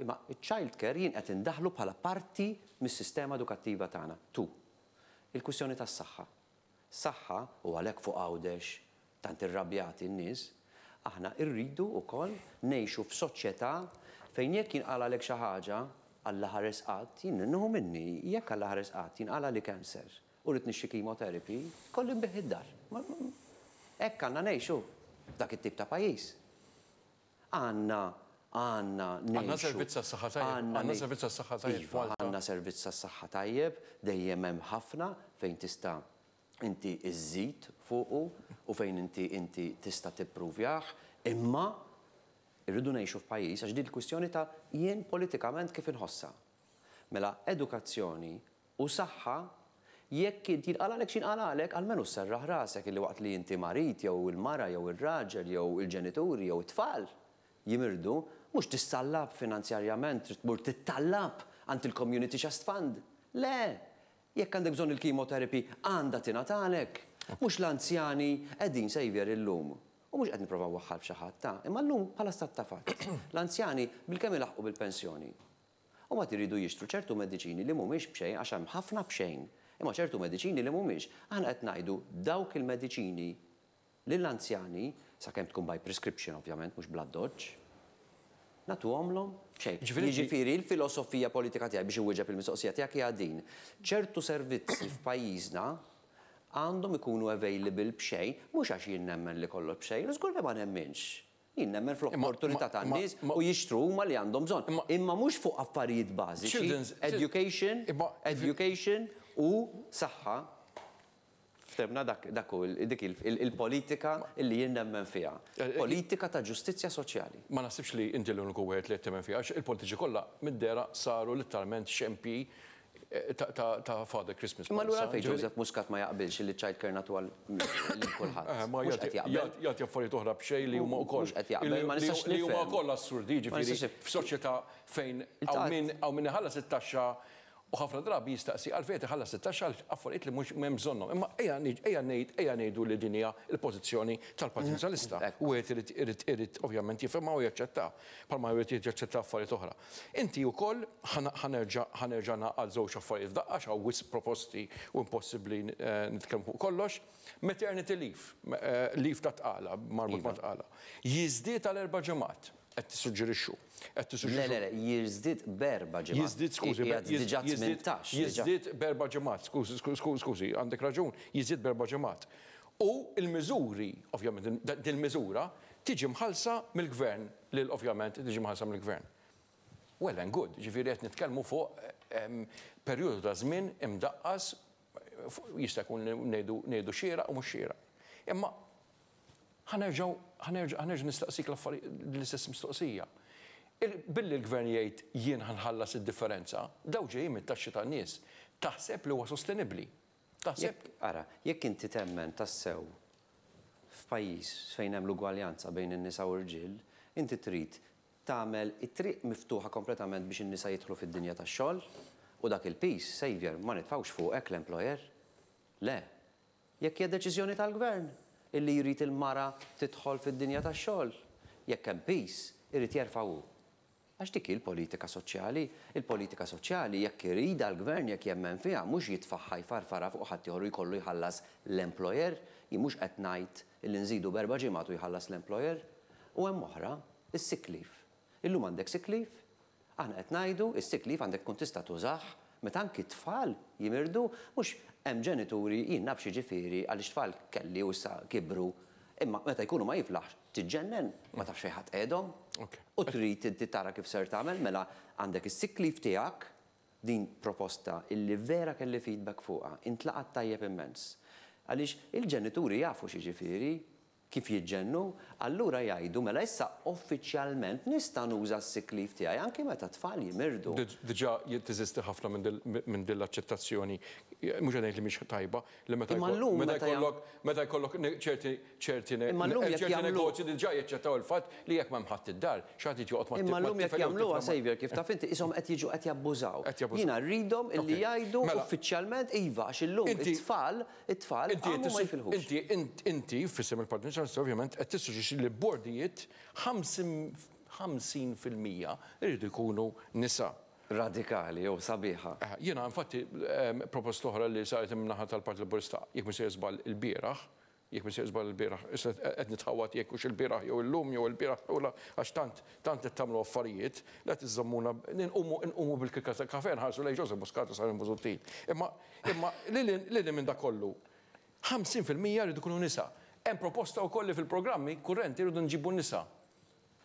imma child care jien qed indaħlu bħala parti mis-sistema edukattiva tagħna. Tu. Il-kwistjoni tas-saħħa. Saħħa u għalhekk fuq għawdex tant irrabjati n-nies, aħna rridu wkoll ngħixu f'soċjetà fejn jekk jinqala lek xi ħaġa għall ħares qatt, jien nħu minni, jekk għall ħares qatt jinqala li kanser u rrid nixxi kimoterapi, kollim bih id-dar. Hekk għandna ngħixu dak it-tip ta' pajjiż. Għandna għanna Għanna servizza s-saxħa tajjeb. Għanna servizza s-saxħa tajjeb. Iva, għanna servizza s-saxħa tajjeb, dejjem hemm ħafna fejn tista' inti iżżid fuqu u fejn inti inti tista' tippruvjah, imma irridu ngħixu f'pajjiż għax din il-kwistjoni ta' jien politikament kif inħossa. Mela edukazzjoni u saħħa jekk inti jinqalalek xin qalalek, għalmenu serraħ rasek li waqt li inti marit jew il-mara jew il-raġel jew il-ġenituri jew it-tfal jimirdu, mhux tissallab finanzjarjament, tmur tittallab għand il-community just fund. Le, jekk għandek bżonn il-kimoterapi għandha għalek, Mhux l-anzjani qegħdin sejver illum u mux għedni nipprova waħħal bċaħat ta' imma l-lum pala stat ta' fatt. L-anzjani bil kemmi ilaħqu bil-pensjoni. U ma tiridu jixtru ċertu medicini li mhumiex b'xejn għax hemm ħafna b'xejn. Imma ċertu medicini li mhumiex għan qed ngħidu dawk il medicini li l anzjani sa' kem tkun by prescription ovvjament mux bla doġġ natu għomlom bċejn. Ġifiri, jiġifieri il-filosofija politika tijaj biex uħġab pil mistoqsija tijak jgħadin. ċertu servizzi f'pajizna għandhom ikunu available b'xej, mhux għax jien nemmen li kollox b'xej, żgur li ma nemminx. Jien nemmen fl-opportunità ta' nies u jixtru huma li għandhom bżonn. Imma mhux fuq affarijiet bażiċi. Education, education u saħħa ftemna dak dik il-politika li jien nemmen fiha. Eh, eh, Politika ta' ġustizzja soċjali. Ma nasibx li inti l-uniku wieħed li jtemmen fiha, il-politiċi kollha mid-dera saru literalment xempi ta' Father Christmas. Ma l-għura fej Joseph Muscat ma jaqbilx li child care natural li kullħat. Eh, ma jgħat jaffariet uħra bxej li huma ukoll. Li huma ukoll assurdi ġifiri f'soċjetà fejn għaw minn ħallas it-taxxa U ħafna drabi jistaqsi għalfejn ħalla 16 affarijiet li mhux m'hemm bżonnhom. Imma eja ngħid ejja ngħidu li din hija l-pożizzjoni tal-Partit Nazjonalista. Mm-hmm. U irrit, irid irrit, ovvjament jifhimha u jaċċetta bħalma jrid jaċċetta affarijiet oħra. Inti wkoll ħanerġana għal żewġ affarijiet daqqax għaw wis proposti u impossibbli eh, nitkellmu kollox. Maternity leave, eh, leave ta' tqala, marbut ma' iva. tqala. Jiżdied tal-erba' ġemat qed tissuġġerixxu. Qed tissuġġerixxu. Le, le, jizdit berba ġemat. Jizdit, skuzi, jizdit 18. Jiżdied berba ġimgħat, Skuzi, skuzi, skuzi, għandek raġun, jizdit berba ġemat. U il mizuri ovvjament, dil mizura tiġi mħalsa mill-gvern l ovvjament tiġi mħalsa mill-gvern. Well and good, ġifiri għet nitkellmu fuq periodu ta' żmien imdaqqas jistakun nejdu xira xiera u mhux xiera. Imma ħanerġgħu ħanerġ nistaqsik l-istess mistoqsija. Billi l-gvern jgħid jien ħanħallas id-differenza, daw ġejjin mit-taxxi tan-nies, taħseb li huwa sostenibbli. Taħseb. Ara, jekk inti temmen tassew f'pajjiż fejn hemm l-ugwaljanza bejn in-nisa u l ġil inti trid tagħmel it-triq miftuħa kompletament biex in-nisa jidħlu fid-dinja tax-xogħol u dak il-pis, Savior, ma nitfawx fuq ek l-employer. Le, jekk hija deċiżjoni tal-gvern, illi jrid il-mara tidħol fid-dinja tax-xogħol. Jekk hemm pis, irid jerfgħu. Għax dik il-politika soċjali, il-politika soċjali jekk irida l-gvern jekk jemmen fiha mhux jitfaħħa jfarfara fuq ħadd ieħor jkollu jħallas l-employer, mhux qed ngħid illi nżidu berba' ġimgħatu jħallas l-employer, u hemm oħra is-siklif. Illum għandek siklif, aħna qed ngħidu is-siklif għandek tkun tista' tużaħ meta anki tfal jimirdu, mux hemm ġenituri jien xi ġifiri għal tfal kelli u sa kibru. Imma meta jkunu ma jiflaħx, tiġġennen ma tafx ħadd edhom. U trid tara kif ser tagħmel mela għandek is siklif tiegħek din proposta illi vera kelli feedback fuqha intlaqat tajjeb immens. Għaliex il-ġenituri jafu xi ġifieri kif jidġennu, allura jgħidu mela issa uffiċjalment nista' nuża s-siklif tiegħi anke meta tfal jimirdu. Diġà jittizisti ħafna minn din l-aċċettazzjoni mhux ngħid li tajba li meta jkollok meta jkollok ċerti ċerti eh, negozji diġà jaċċettaw il-fatt li jekk ma' ħadd id-dar xaħti joqgħod ma' Imma llum jekk jagħmluha sejver kif eh. ta' finti, ishom għet jiġu qed jabbużaw. Jiena rridhom illi jgħidu mela- uffiċjalment iva x'illum it-tfal it-tfal ma jfilħux. Inti inti fissim il-partner University ovvjament qed tissuġġi li bordijiet 50% irridu jkunu nisa. Radikali jew sabiħa. Eh, jiena infatti ehm, propost oħra li saret minnaħa tal-Parti Laburista jekk mhux jeżbal il-bieraħ, jekk mhux żbal il-bieraħ, issa qed nitħawat jekk hux il-bieraħ jew illum jew il-bieraħ ewla għax tant tant qed tagħmlu affarijiet la tiżammuna nqumu bil kikata ta' kafe nħarsu lej Joseph Buscata sar inbużutin. Imma imma lili minn da kollu 50% rridu kunu nisa' Hemm proposta u kolli fil-programmi kurrenti rridu nġibu nisa.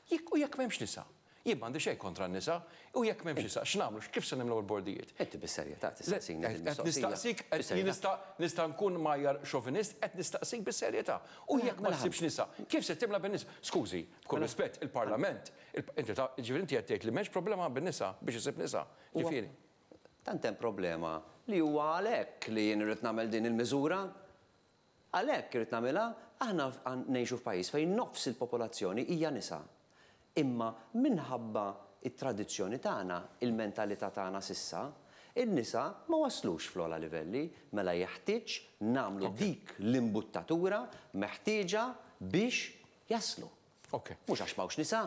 Jekk u jekk memx nisa. Jibba għandi xej kontra n-nisa, u jekk memx nisa, X'namlu? kif se nimlu l-bordijiet? Qed bis-serjetà tistaqsik. Qed nistaqsik, nista' nkun majjar xovinist, qed nistaqsik bis-serjetà. U ah, jekk ma mela sibx nisa, kif se timla bin-nisa? Skużi, b'kull mela- rispett, il-Parlament, inti ġifieri inti qed li m'hemmx problema bin-nisa biex isib nisa. Ġifieri. Tantem problema li u għalek li jien irid din il mizura Għalek irid nagħmilha aħna nejxu f'pajis fejn nofs il-popolazzjoni hija nisa. Imma minħabba it-tradizzjoni tagħna, il-mentalità tagħna sissa, il-nisa ma waslux fl-ola livelli, mela jeħtieġ namlu dik l-imbuttatura meħtieġa biex jaslu. Mhux għax mawx nisa,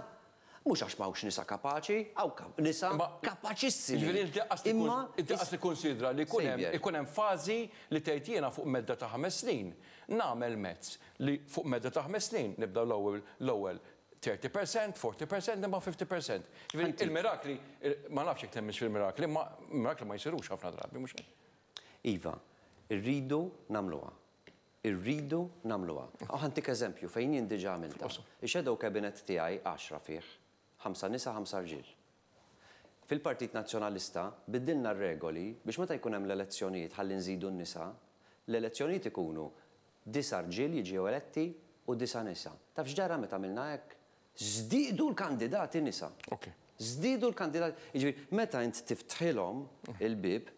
mux għax mawx nisa kapaċi, għaw nisa kapaċissimi. il inti li konsidra li kunem fazi li tejtjena fuq medda ta' ħames snin Namel mezz li fuq medda ta' ħmes snin nibda l-ewwel l-ewwel 30%, 40%, imma 50%. Il-mirakli, ma nafx jek temmix fil-mirakli, ma mirakli ma jisirux ħafna drabi, mux Iva, irridu namluha. Irridu namluha. Għantik eżempju, fejn jindiġa għamilta. Ixedow kabinet tiegħi 10 fih, 5 nisa, 5 rġil fil-Partit Nazzjonalista biddilna regoli biex meta jkun hemm l-elezzjonijiet ħalli nżidu n-nisa, l-elezzjonijiet ikunu disa rġil jiġi eletti u disa nisa. Taf ġara meta milna hekk? Zdidu l-kandidati nisa. Ok. Zdidu l-kandidati. Iġbir, meta int tiftħilhom mhm. il-bib,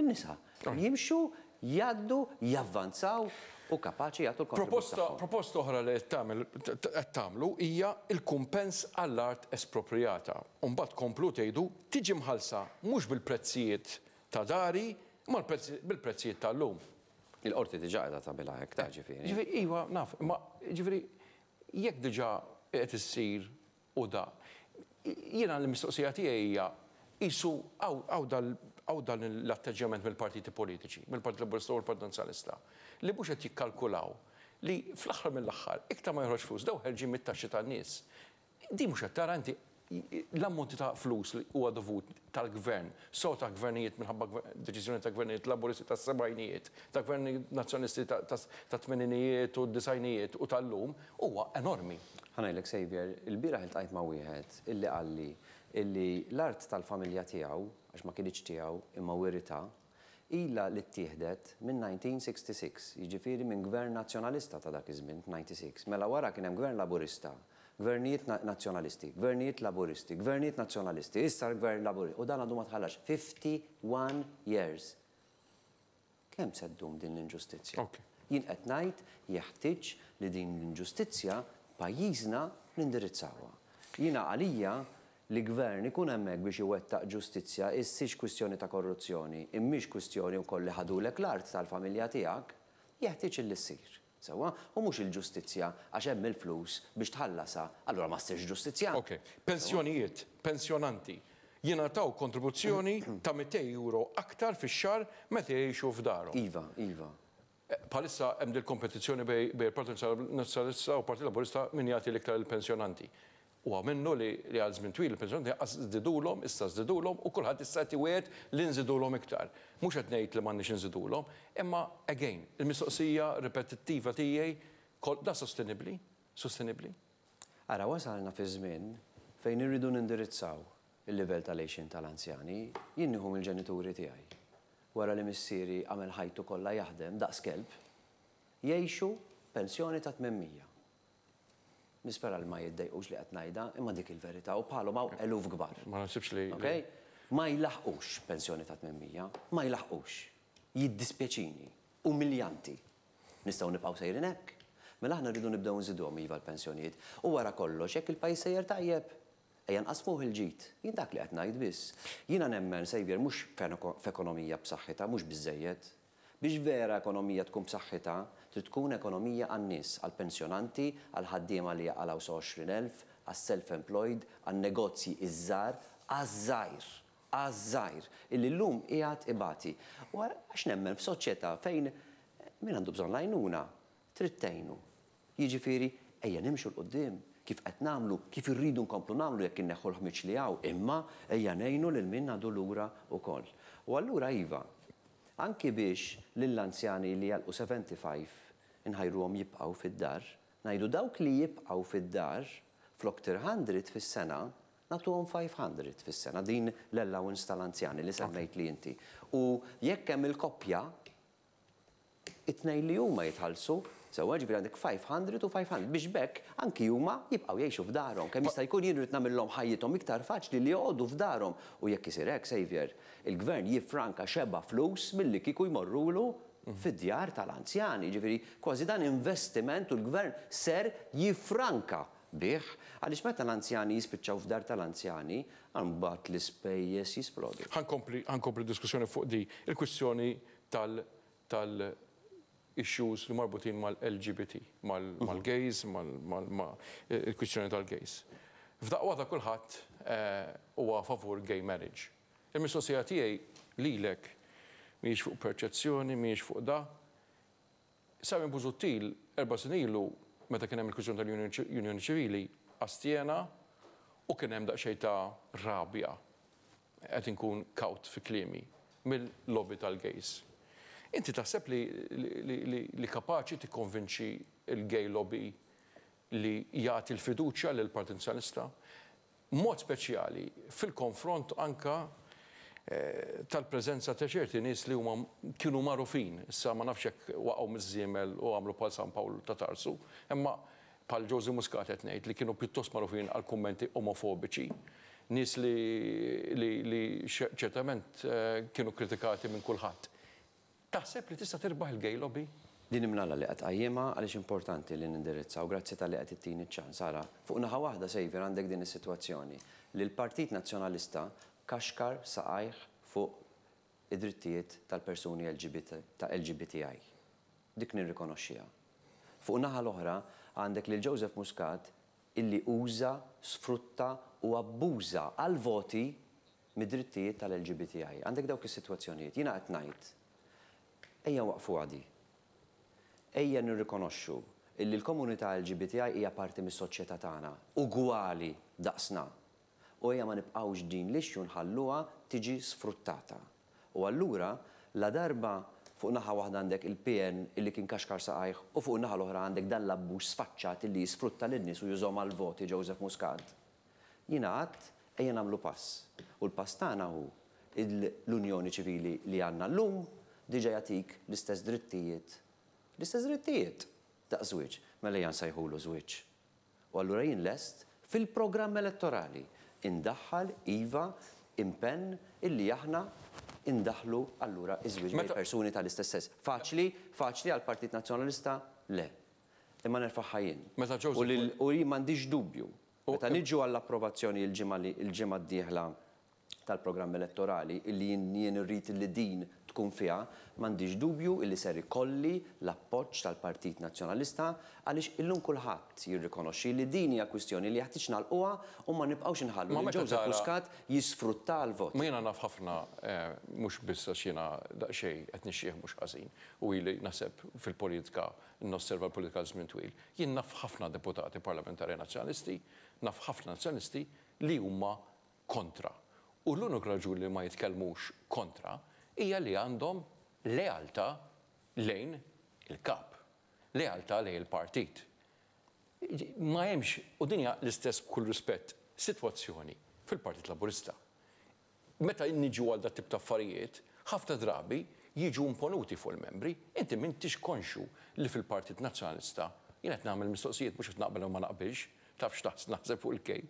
in-nisa jimxu, jaddu, javvanzaw u kapaċi jagħtu l-proposta. Proposta oħra li qed tagħmlu hija il-kumpens għall-art espropriata. Umbagħad komplu tgħidu tiġi mħalsa mhux bil-prezzijiet ta' dari, ma bil-prezzijiet tal-lum. Il-qorti diġa għedha tabela hekk ta' ġifieri. Ġifieri iwa naf, ma ġifieri jekk diġa qed issir u da. Jiena l-mistoqsija tiegħi hija isu għaw dan l-atteġġament mill-partiti politiċi, mill-Partit Laburista u l-Partit Nazjonalista, li mhux qed jikkalkulaw li fl-aħħar mill-aħħar iktar ma jħroġ flus daw ħerġin mit-taxxi tan-nies. Di mhux qed taranti l-ammonti ta' flus li huwa dovut tal-gvern, so ta' gvernijiet minħabba deċiżjoni ta' gvernijiet laburisti ta' sebajnijiet, ta' gvernijiet nazjonisti ta' tmeninijiet u disajnijiet u tal-lum, huwa enormi. Ħanajlek Xavier, il-biraħ il-tajt ma' wieħed illi għalli illi l-art tal-familja tiegħu għax ma kienx tiegħu imma wirita ila li ttieħdet minn 1966, jiġifieri minn gvern nazzjonalista ta' dak iż-żmien 96, mela wara kien hemm gvern laburista gvernijiet nazjonalisti, gvernijiet laburisti, gvernijiet nazjonalisti, issa gvern laburisti, u dan għadu ma tħallax 51 years. Kemm seddum din l-inġustizja? Jien qed ngħid li din l-inġustizja pajjiżna nindirizzawha. Jiena għalija li gvern ikun hemmhekk biex iwettaq ġustizzja issiex kwistjoni ta' korruzzjoni, immiex kwistjoni wkoll li ħadulek l-art tal-familja tiegħek, jeħtieġ il-sir. Sewa, u mux il-ġustizja, għax hemm il-flus biex tħallasa, allora ma stiex ġustizja. Ok, pensjonijiet, pensjonanti, taw kontribuzzjoni ta' 200 euro aktar fi xar meta jiexu f'daru. Iva, iva. Palissa eh, hemm dil kompetizzjoni bej il-Partit Nazzjonalista u Partit Laburista min jagħti l-iktar il-pensjonanti. il pensjonanti U għamennu li li għal żmien twil il-pensjoni zdidulhom, issa zdidulhom u kulħadd issa tiwiet li nżidulhom iktar. Mhux qed ngħid li m'għandniex nżidulhom, imma again, il-mistoqsija ripetittiva tiegħi da sostenibbli, sostenibli. Ara wasalna fi żmien fejn irridu nindirizzaw il-livell tal eċin tal-anzjani, jinniħum il-ġenituri tiegħi. Wara li missieri għamel ħajtu kollha jaħdem skelb, jgħixu pensjoni ta' 800 nispera li ma jiddejqux li qed ngħidha, imma dik il-verità u bħalu ma' eluf kbar. Ma nasibx li. Okay? Ma jilaħqux pensjoni ta' 800, ma jilaħqux. Jiddispjaċini, umiljanti. Nistgħu nibqgħu sejrinek. hekk. Mela aħna rridu nibdew nżidhom iva l-pensjonijiet. U wara kollox hekk il-pajjiż sejjer tajjeb. Ejja nqasmuh il-ġid. Jien dak li qed ngħid biss. Jiena nemmen sejjer mhux f'ekonomija b'saħħitha, mhux biżejjed. Biex vera ekonomija tkun b'saħħitha, trid tkun ekonomija għan-nies, għal-pensjonanti, għal-ħaddiema li għalaw 20,000, għas-self-employed, għan-negozji iż-żar, għaż-żajr għazzajr, illi l-lum iħat ibati. U għax nemmen f-soċieta fejn eh, min għandu bżon lajnuna, trittejnu. Jiġifiri, ejja nimxu l-qoddim, kif qed namlu, kif irridu nkomplu namlu jekk inneħħu l-ħmiċ li għaw, imma ejja nejnu l-min għadu l-ura u koll. U għallura Iva, anki biex lill-anzjani li jalqu 75 inħajruhom jibqgħu fid-dar, najdu dawk li jibqgħu fid-dar flok 300 fis-sena għom 500 fis-sena din l-allowance tal-anzjani li sammejt li inti. U jekk hemm il-koppja, it-tnejn li huma jitħallsu So ġifir għandek 500 u 500 biex bekk anki huma jibqgħu jgħixu f'darhom. Kemm jista' jkun jirrit rid nagħmilhom ħajjithom iktar faċli li joqogħdu f'darhom u jekk isir hekk Xavier, il-gvern jiffranka xeba flus milli kiku jmorrulu fid-djar tal-anzjani. Ġifiri, kważi dan investiment u l-gvern ser jifranka bih, għalix meta l-anzjani jispiċċaw f'dar tal-anzjani, għambat l-ispejjes jisplodi. Għankompli diskussjoni fuq di il-kwistjoni tal- anzjani issues li marbutin mal-LGBT, mhm. mal-gays, mal-kwistjoni eh, tal-gays. F'daqwa ta' kulħadd eh, huwa favur gay marriage. Il-mistoqsija tiegħi lilek miex fuq perċezzjoni, miex fuq da. Sami til erba' sinilu, meta kien hemm il-kwistjoni tal-Unjoni Ċivili, astjena u kien hemm daqsxejn ta' rabja qed inkun kaut fi klimi mill-lobby tal-gays. Inti taħseb li kapaċi tikkonvinċi il-gay lobby li jagħti l-fiduċja l partin Salista, mod speċjali fil-konfront anka eh, tal-prezenza ta' ċerti nis li huma kienu marufin, issa ma nafx hekk waqgħu miż-żiemel u għamlu pal San Paul ta' Tarsu, imma pal Ġożi Muscat qed ngħid li kienu pjuttost marufin għal kummenti omofobiċi. Nis li ċertament eh, kienu kritikati minn kulħadd. Taħseb li tista' tirbaħ il-gay lobby? Din imnalla li għat għajjema għalix importanti li nindirizzaw, grazzi tal-li għat it-tini ċan, Sara. fuq naħa wahda sejver għandek din is-situazzjoni li l-Partit Nazjonalista kaxkar saqajħ fuq id-drittijiet tal-persuni LGBT, ta' LGBTI. Dik nirrikonoxxija. Fuq naħa l-oħra għandek li Joseph Muscat illi uża, sfrutta u abbuża għal-voti mid-drittijiet tal-LGBTI. Għandek dawk is-situazzjonijiet. Jina għat najt ejja waqfu għadi. Ejja nirrikonoxxu illi l-komunità LGBTI hija parti mis-soċjetà tagħna, ugwali daqsna. U ejja ma nibqgħux din lixxu nħalluha tiġi sfruttata. U allura la darba fuq naħa waħda għandek il-PN illi kien kaxkar saqajħ u fuq naħa l-oħra għandek dan l-abbuż sfaċċat illi jisfrutta l-nies u jużom għal-voti Joseph Muscat. Jina għat ejja namlu pass. U l-pass tagħna hu l-Unjoni Ċivili li għandna l-lum diġa jatik l-istess drittijiet. L-istess drittijiet ta' żwieġ, mela jan sajħulu żwieġ. U allura jien lest fil-programm elettorali indaħħal iva impenn illi aħna indaħlu allura iżwieġ ma' persuni tal-istess sess. Faċli, faċli għal Partit Nazzjonalista? Le. Imma nerfaħħajin. Meta U li m'għandix dubju. Meta niġu għall-approvazzjoni l-ġimgħa d-dieħla tal-programm elettorali illi jien irrit li din tkun fiha, m'għandix dubju illi ser ikolli l-appoġġ tal-Partit Nazzjonalista għaliex illum kulħadd jirrikonoxxi li din hija kwistjoni li jaħtieġ nagħlquha u ma nibqgħux inħallu li Joseph kuskat jisfrutta l-vot. Ma jiena naf ħafna eh, mhux biss għax jiena daqsxejn qed nixxieħ mhux ħażin u ili naħseb fil-politika nosserva l-politika żmien twil. Jien naf ħafna deputati parlamentari nazzjonalisti, naf ħafna nazzjonalisti li huma kontra U l unuk raġun li ma jitkellmux kontra hija li għandhom lealtà lejn il-kap, lealtà lejn il-partit. Ma jemx, u dinja l-istess kull rispett, situazzjoni fil-Partit Laburista. Meta niġu għal dat tip ta' affarijiet, ħafna drabi jiġu imponuti fuq il-membri, inti m'intix konxu li fil-Partit Nazzjonalista, jien qed nagħmel mistoqsijiet mhux naqbel u ma naqbilx, taf taħs naħseb fuq il-kej,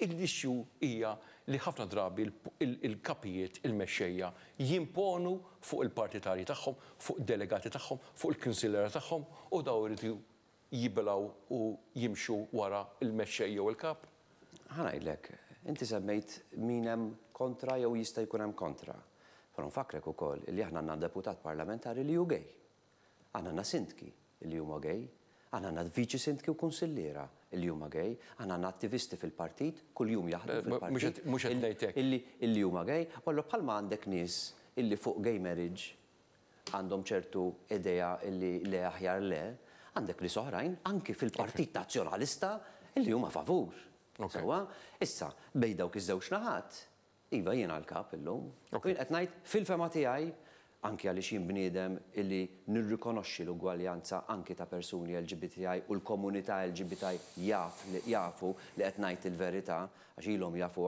Il-issju hija li ħafna drabi il-kapijiet, il-mexxejja jimponu fuq il-partitarji tagħhom, fuq delegati tagħhom, fuq il kinsillera tagħhom u daw irridu u jimxu wara il-mexxejja u l-kap. Ħanajdlek, inti semmejt min hemm kontra jew jista' jkun hemm kontra. Però nfakrek ukoll li aħna għandna deputat parlamentari li hu gej. Aħna għandna sindki li huma gej, aħna għandna viċi sindki u konsillera il-juma gej, għana għanna attivisti fil-partit, kull-jum jaħdu eh, fil-partit. Mux għetlejtek. Il-juma gej, għallu bħalma għandek nis illi fuq gay marriage għandhom ċertu ideja illi le aħjar le, għandek li soħrajn anki fil-partit nazjonalista illi huma favur. Sawa, issa, bejdaw kizzewx naħat, iva jiena l-kap illum. Jien qed fil-fema tiegħi anki għaliex xin bnidem illi nirrikonoxxi l-ugwaljanza anki ta' persuni LGBTI u l-komunità LGBTI jaf li jafu li qed ngħid il-verità għax ilhom jafu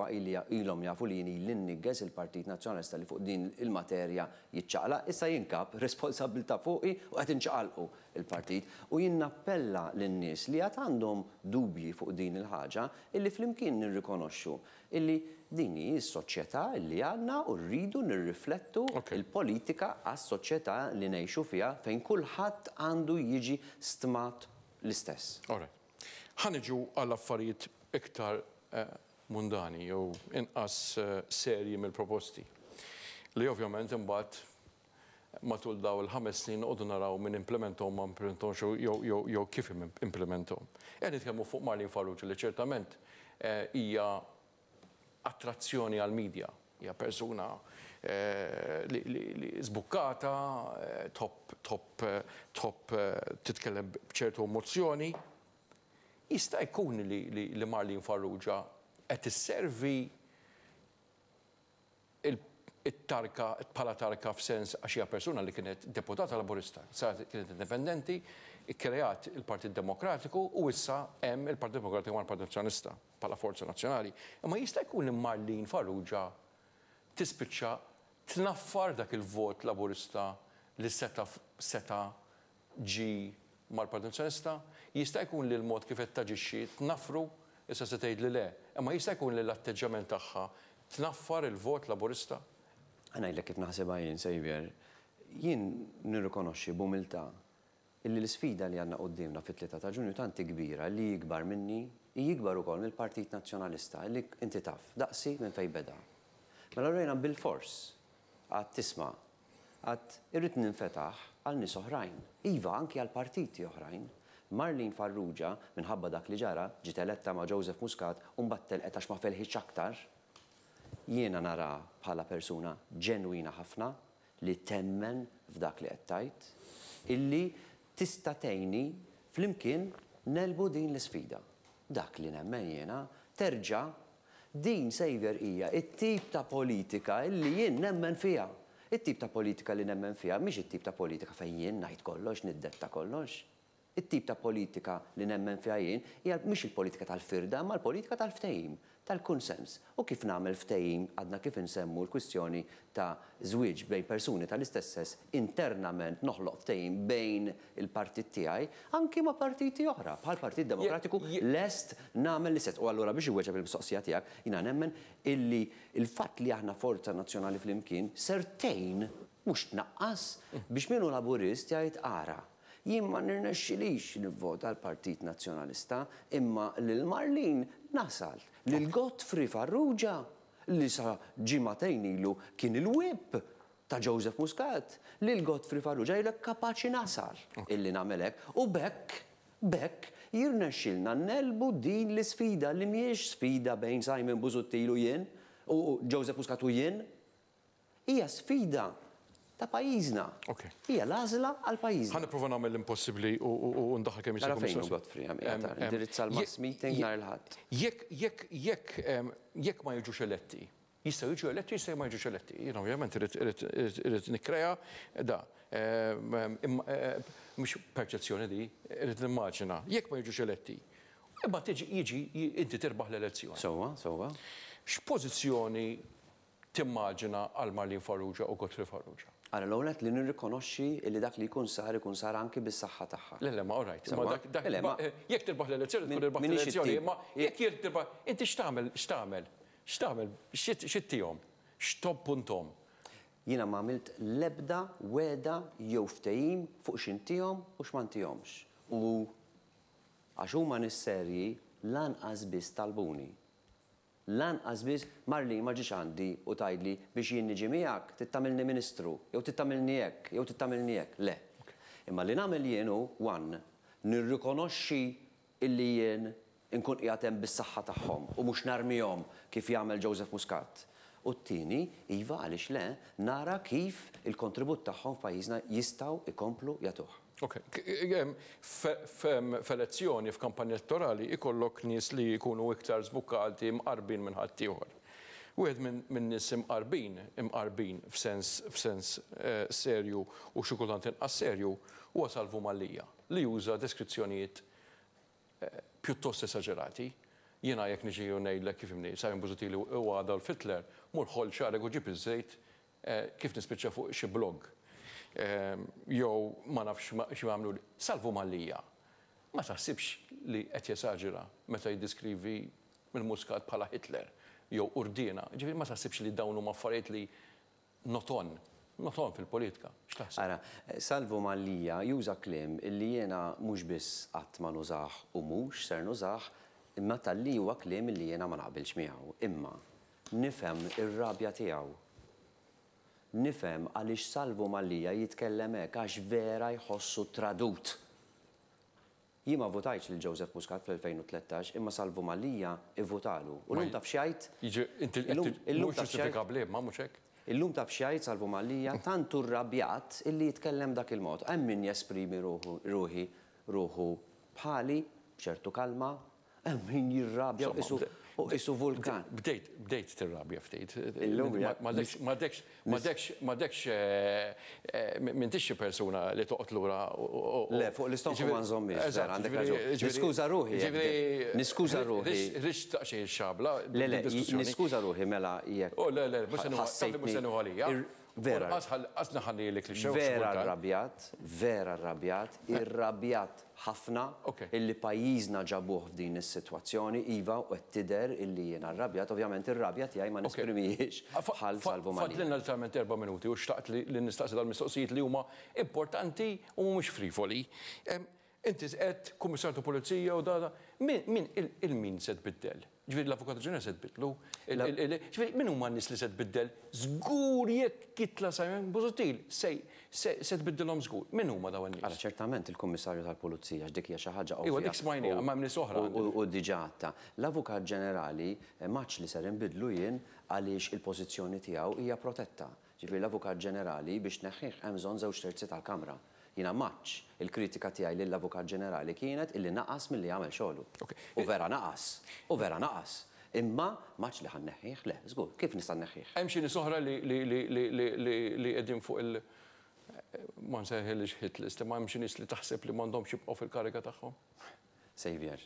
ilhom jafu li jini l-innigges il-Partit Nazzjonalista li fuq din il-materja jitċaqla issa jinkab responsabilta fuqi u qed inċaqalqu il-partit u jien nappella lin-nies li għad għandhom dubji fuq din il-ħaġa illi flimkien nirrikonoxxu illi din hi s-soċjetà li għandna u rridu nirriflettu il-politika għas-soċjetà li ngħixu fiha fejn kulħadd għandu jiġi stmat l-istess. Alright. Ħaniġu għall-affarijiet iktar eh, mundani jew inqas eh, serji mill-proposti. Li ovvjament imbagħad matul daw il-ħames snin u naraw minn implementom ma implementom jew kif implementom. Għen nitkellmu fuq Marlin Farrugia li ċertament eh, hija attrazzjoni għal media hija persuna eh, li zbukkata, eh, top, top, eh, top titkellem bċertu emozjoni. Jista' jkun li Marlin Farrugia qed isservi it-tarka, pala tarka f'sens għax hija persuna li kienet deputata laburista, sa kienet indipendenti, ikkreat il-Partit Demokratiku u issa hemm il-Partit Demokratiku mal partit Nazjonista pala Forza Nazzjonali. Imma jista' jkun li Marlin Farrugia tispiċċa tnaffar dak il-vot laburista li seta seta ġi mal-Partit Nazjonista, jista' jkun li l-mod kif qed taġixxi tnafru issa se tgħid li le. Imma jista' jkun li l-atteġġament tagħha tnaffar il-vot laburista. Għana kif naħseb jien sejbjer, jien nirrikonoxxi bumilta' illi l-sfida li għanna qoddimna fit-3 ta' ġunju tanti kbira li jikbar minni, jikbar ukoll mill-Partit Nazzjonalista li inti taf, daqsi minn fej beda. Mela rejna bil-fors għad tisma' għad irrit ninfetaħ għal nis oħrajn. Iva anki għal partiti oħrajn. Marlin Farrugia minħabba dak li ġara ġiet eletta ma' Joseph Muscat un battel etax ma' felħiċ aktar. Jiena nara bħala persuna ġenwina ħafna li temmen f'dak li qed tajt illi tista' tejni flimkien nelbu din l-isfida. Dak li nemmen jena terġa' din sejver hija it-tip ta' politika li jien nemmen fija. It-tip ta' politika li nemmen fija miex it-tip ta' politika fejn jien ngħid kollox, niddetta kollox. It-tip ta' politika li nemmen fija jien hija mhix il-politika tal-firda, ma l-politika tal-ftehim tal-kunsens. U kif namel ftejim għadna kif insemmu l-kwistjoni ta' żwieġ bejn persuni tal-istess sess internament noħloq ftejim bejn il-partit tiegħi anki ma' partiti oħra bħal Partit Demokratiku lest namel l-istess. U allura biex iweġeb bil mistoqsija tiegħek jina nemmen illi il-fatt li aħna forza nazzjonali fl-imkien sertejn mhux naqqas biex minnu laburist jgħid ara jien ma nirnexxilix nivvota l-Partit Nazzjonalista imma lil Marlin nasal. Lil Godfrey Farrugia li sa ġimatejn ilu kien il-wib ta' Joseph Muscat. Lil Godfrey Farrugia jilek kapaċi nasal illi namelek. U bekk, bekk, jirnexxilna nelbu din l-sfida li miex sfida bejn Simon Buzuttil u jien u Joseph Muscat u jien. Hija sfida ta' pajizna. Hija lażla għal pajizna. Ħana prova nagħmel l-impossibbli u ndaħħal kemm jista' mela fejn Godfrey indirizz għal mass meeting nhar l-ħadd. Jekk jekk ma jiġux eletti, jistgħu jiġu eletti jistgħu ma jiġux eletti. Jien ovvjament irid nikkrea da mhux perċezzjoni di, irid nimmaġina. Jekk ma jiġux eletti, imma tiġi jiġi inti tirbaħ l-elezzjoni. Sowa, sowa. X'pożizzjoni timmaġina għal Marlin Farrugia u Gotri Farrugia? Għara l għolet li nirrikonoxxi li dak li kun sar kun sar anki bis saxħa taħħa. L-għolet, ma orajt. Eh, jekk tirbaħ l-elezzjoni tkun irbaħ l-elezzjoni, ma jekk jirtirbaħ, inti x'tagħmel, x'tagħmel, x'tagħmel, x'ittihom, x'tob puntom jina ma għamilt lebda, weda, jew ftejim fuq xintijom u xmantijomx. U għaxuma nis-serji lan għazbis tal-buni lan għazbiz marli maġiċ għandi u tajdli biex jien ġimijak tittamilni ministru, jew tittamilni jekk, jew tittamilni jekk, le. Imma li namil jienu, għan, nirrikonoxxi illi jien inkun jgħatem bis-saħħa tagħhom u mhux narmihom kif jagħmel Joseph Muscat. U t-tini, iva għalix le, nara kif il-kontribut tagħhom f'pajjiżna jistgħu ikomplu jagħtuh. Ok, f'elezzjoni, f'kampanja elettorali, ikollok nis li jkunu iktar zbukati mqarbin minn ħadd ieħor. Wieħed minn nis imqarbin, imqarbin f'sens eh, serju u kultant inqas serju, u salvu mallija li juża deskrizzjonijiet eh, pjuttost esagerati. Jena jek niġi u nejlek kif imni, sajn bużutili u għada l-Fitler, murħol ċarek u ġib iż-żejt eh, kif nispiċċa fuq xi blog Ehm, jew ma nafx ximamlu salvu mallija. Ma taħsibx li qed jesaġira meta jiddiskrivi mill muscat bħala Hitler jew Urdina. Ġifieri ma taħsibx li dawn huma affarijiet li noton noton fil-politika, Ara, salvu mallija juża klim li jena mux biss għat ma nużax u mhux ser nużaħ, imma tal-li huwa klim li jena ma naqbilx miegħu. Imma nifhem ir-rabja tiegħu nifem għalix salvu malija jitkellem hekk għax vera jħossu tradut. Jima votajċ lil Joseph Muscat fl-2013, imma salvu malija ivvotalu. U l-lum taf xajt. Il-lum taf xajt. ma muxek. Il-lum taf xajt salvu malija mm. tantu rrabjat illi jitkellem dak il-mod. Emmin jesprimi ruħi, ruħu bħali, bċertu kalma, emmin jirrabja. U isu vulkan. Bdejt, bdejt tirrabja ftit. Ma dekx ma dekx, eh, eh, persuna li toqgħod lura. Le, fuq l-istonku ma nżommi. għandek ruħi. Niskuża ruħi. Rix taqxi xabla. Le, le, niskuża ruħi mela jekk. O, oh, le, le, mhux se Vera. Asna ħalli l Vera vera eh. irrabjat ħafna illi pajjiżna ġabuh f'din is-sitwazzjoni iva u qed tidher illi jiena rrabjat, ovvjament ir-rabja tiegħi ma nisprimijiex bħal salvu ma. Fadlin naltament erba' minuti u xtaqt li nistaqsi tal-mistoqsijiet li huma importanti u mhumiex frivoli. Inti qed kummissar ta' pulizija u dada, min il-min se biddel? Ġviri l-avukat ġenerali sed tbidlu. Ġviri min huma n li se tbiddel? Żgur jekk kitla sajmen Bużutil sej se tbiddilhom żgur. Min huma daw in-nies? Ara ċertament il-Kummissarju tal-Pulizija x'dik hija xi ħaġa Iwa dik smajni ma' nies oħra. U diġatta. L-Avukat Ġenerali eh, maċ li ser inbidlu jien għaliex il-pożizzjoni tiegħu hija protetta. Ġifier l-Avukat Ġenerali biex neħħieħ hemm bżonn żewġ terzi tal-Kamra jina maċ il-kritika tijaj l-Avukat Ġenerali kienet illi naqas mill-li għamel U vera naqas, u vera naqas. Imma maċ li ħanneħħiħ, le, zgur, kif nistan neħħieħ? Hemm xi nisoħra li qegħdin fuq il- ma hit list: ma jemxin nis li taħseb li mandom xibqaw fil-kariga tagħhom. Sejvjer,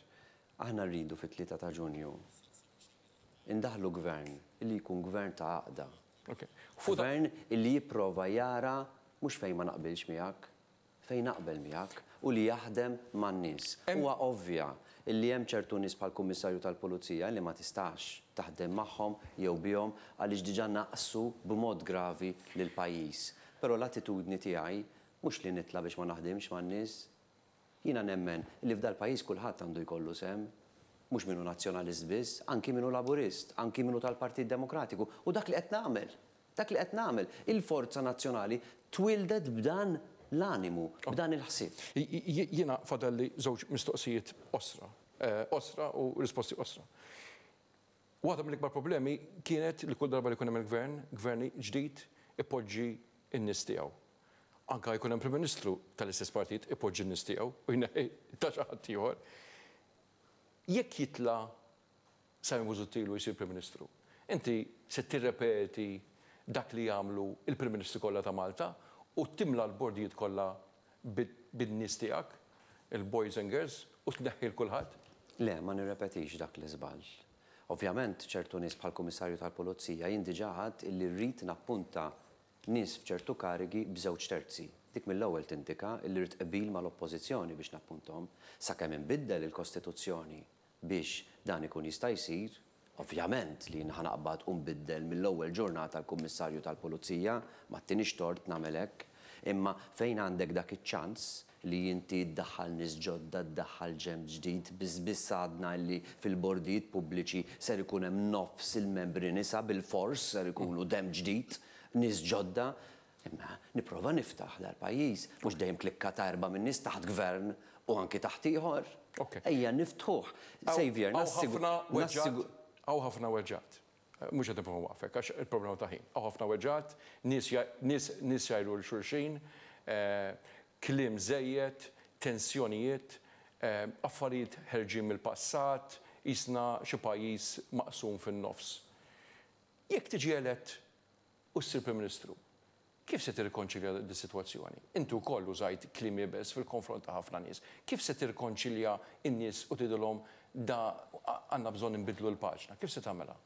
aħna rridu fit-3 ta' ġunju indaħlu gvern, illi jkun gvern ta' għaqda. Gvern illi jiprofa jara mux fejn ma naqbilx miegħek, fejn naqbel miegħek u li jaħdem man-nies. Huwa ovvja illi hemm ċertu nies pal kummissarju tal-Pulizija li ma tistax taħdem magħhom jew bihom għaliex diġà naqsu b'mod gravi lil pajjiż. Pero l-attitudni tiegħi mhux li nitla biex ma naħdimx ma' nies. Jiena nemmen li f'dal pajjiż kulħadd għandu jkollu sem, mhux minu nazzjonalist biss, anki minu laburist, anki minu tal-Partit Demokratiku. U dak li qed nagħmel, dak li qed nagħmel, il-forza nazzjonali twildet b'dan l-animu, b'dan il-ħsieb. Jiena fadalli żewġ mistoqsijiet osra, eh, osra u risposti osra. Waħda mill-ikbar problemi kienet li kull darba li kunem il-gvern, gvern ġdid, ipoġġi in-nies tiegħu. Anka jkun hemm Prim Ministru tal-istess partit ipoġġi n tiegħu u jneħħi ta' xi ħadd ieħor. Jekk jitla Sami Busuttilu jsir Prim Ministru, inti se tirrepeti dak li jagħmlu il-Prim Ministru kollha ta' Malta u timla l-bordijiet kollha bid-nies tiegħek, il-boys and girls, u tneħħi l-kulħadd? Le, ma nirrepetix dak li żbalġ. Ovvjament ċertu nies bħal-Kummissarju tal-Pulizija jien diġa ħadd illi rrid nappunta nis fċertu karigi bżewġ terzi. Dik mill-ewwel tindika li rid qbil mal-oppożizzjoni biex nappuntom sakemm imbiddel il-Kostituzzjoni biex dan ikun jista' jsir, Ovvjament li nħanaqbad unbiddel mill-ewwel ġurnata tal kummissarju tal-Pulizija ma tinix tort namelek, imma fejn għandek dak iċ-ċans li jinti ddaħħal nisġodda, ġodda, ddaħħal ġem ġdid, biss għadna li fil-bordijiet pubbliċi ser ikun hemm nofs il-membri nisa bil-fors ser ikunu dem ġdid nis ġodda, imma niprofa niftaħ l-pajis, mux dejjem klikka ta' erba minn nis taħt gvern u anki taħt ieħor. Ejja niftuħ. nassigur. Aw ħafna weġġat. Eh, mux għedin fuq għafek, għax il-problema taħin. Aw ħafna weġġat, nis jajru l-xurxin, eh, klim zejjet, tensjonijiet, eh, affarijiet ħerġin mill-passat, jisna xi pajjiż maqsum fin-nofs. Jekk tiġi elett u s-sir Prim Ministru. Kif se tirkonċilja di situazzjoni? Intu kollu zajt klimi bes fil-konfront ta' ħafna nies. Kif se tirkonċilja in-nies u tidilhom da għanna bżonn inbidlu l-paġna? Kif se tagħmelha?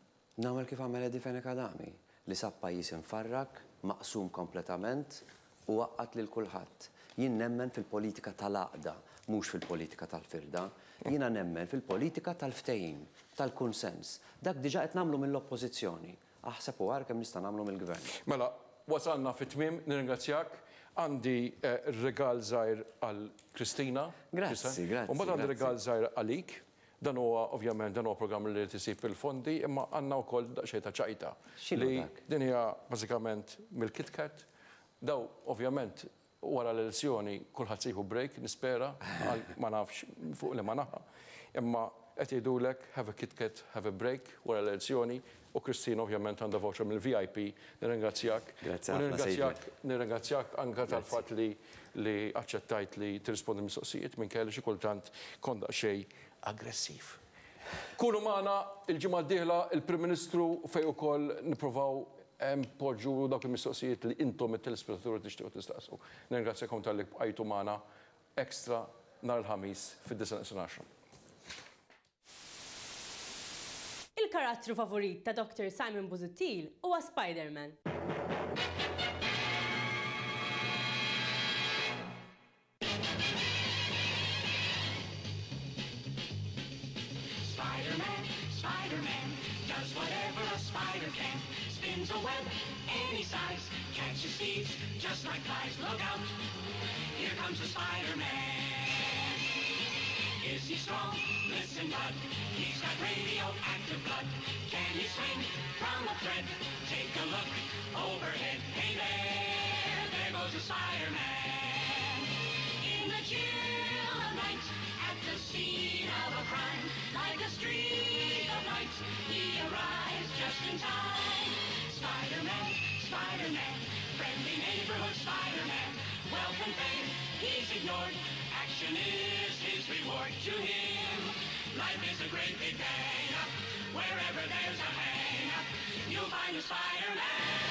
Namel kif għamela Edi Kadami li sab pajjiż infarrak, maqsum kompletament u li lil kulħadd. Jien nemmen fil-politika tal-aqda, mhux fil-politika tal-firda. Jiena nemmen fil-politika tal-ftehim, tal-kunsens. Dak diġa qed nagħmlu mill-oppożizzjoni aħseb u għar kemm nista' nagħmlu mill-gvern. Mela, wasalna fit-tmiem, nirringrazzjak għandi eh, regal zaħir għal Kristina. Grazzi, grazzi. Un bada għandi regal zaħir għalik. Dan huwa ovvjament dan huwa programm li tisib il-fondi, imma għandna wkoll daqsxejn ta' ċajta. Li din hija bażikament mill-KitKat. Daw ovvjament wara l-elezzjoni kulħadd sieħu break, nispera, ma nafx fuq li ma naħa. Imma qed jgħidulek have a kitkat, have a break wara l-elezzjoni u Kristin ovvjament għandha voċa mill-VIP nirringrazzjak. Nirringrazzjak nirringrazzjak anka tal-fatt li li aċċettajt li mis mistoqsijiet minn kelli xi kultant konda xej aggressiv. Kunu maħna il-ġimma d il-Prim Ministru fej u koll niprofaw poġġu dawk il-mistoqsijiet li intom il-telespettaturi tixtiqu tistaqsu. kom tal-li għajtu maħna ekstra nar il-ħamis fid-19. Il-karattru favorit ta' Dr. Simon Buzuttil huwa Spider-Man. Spider-Man, Spider-Man, does whatever a spider can. Spins a web any size, catches thieves just like flies. Look out, here comes a Spider-Man. Is he strong? Listen, bud. He's got radioactive blood. Can he swing from a thread? Take a look overhead. Hey there, there goes a fireman. In the chill of night, at the scene of a crime, like a streak of light, he arrives just in time. Spider-Man, Spider-Man, friendly neighborhood Spider-Man, welcome fame he's ignored. Action is his reward to him. Life is a great big bang Wherever there's a hang you'll find a Spider-Man.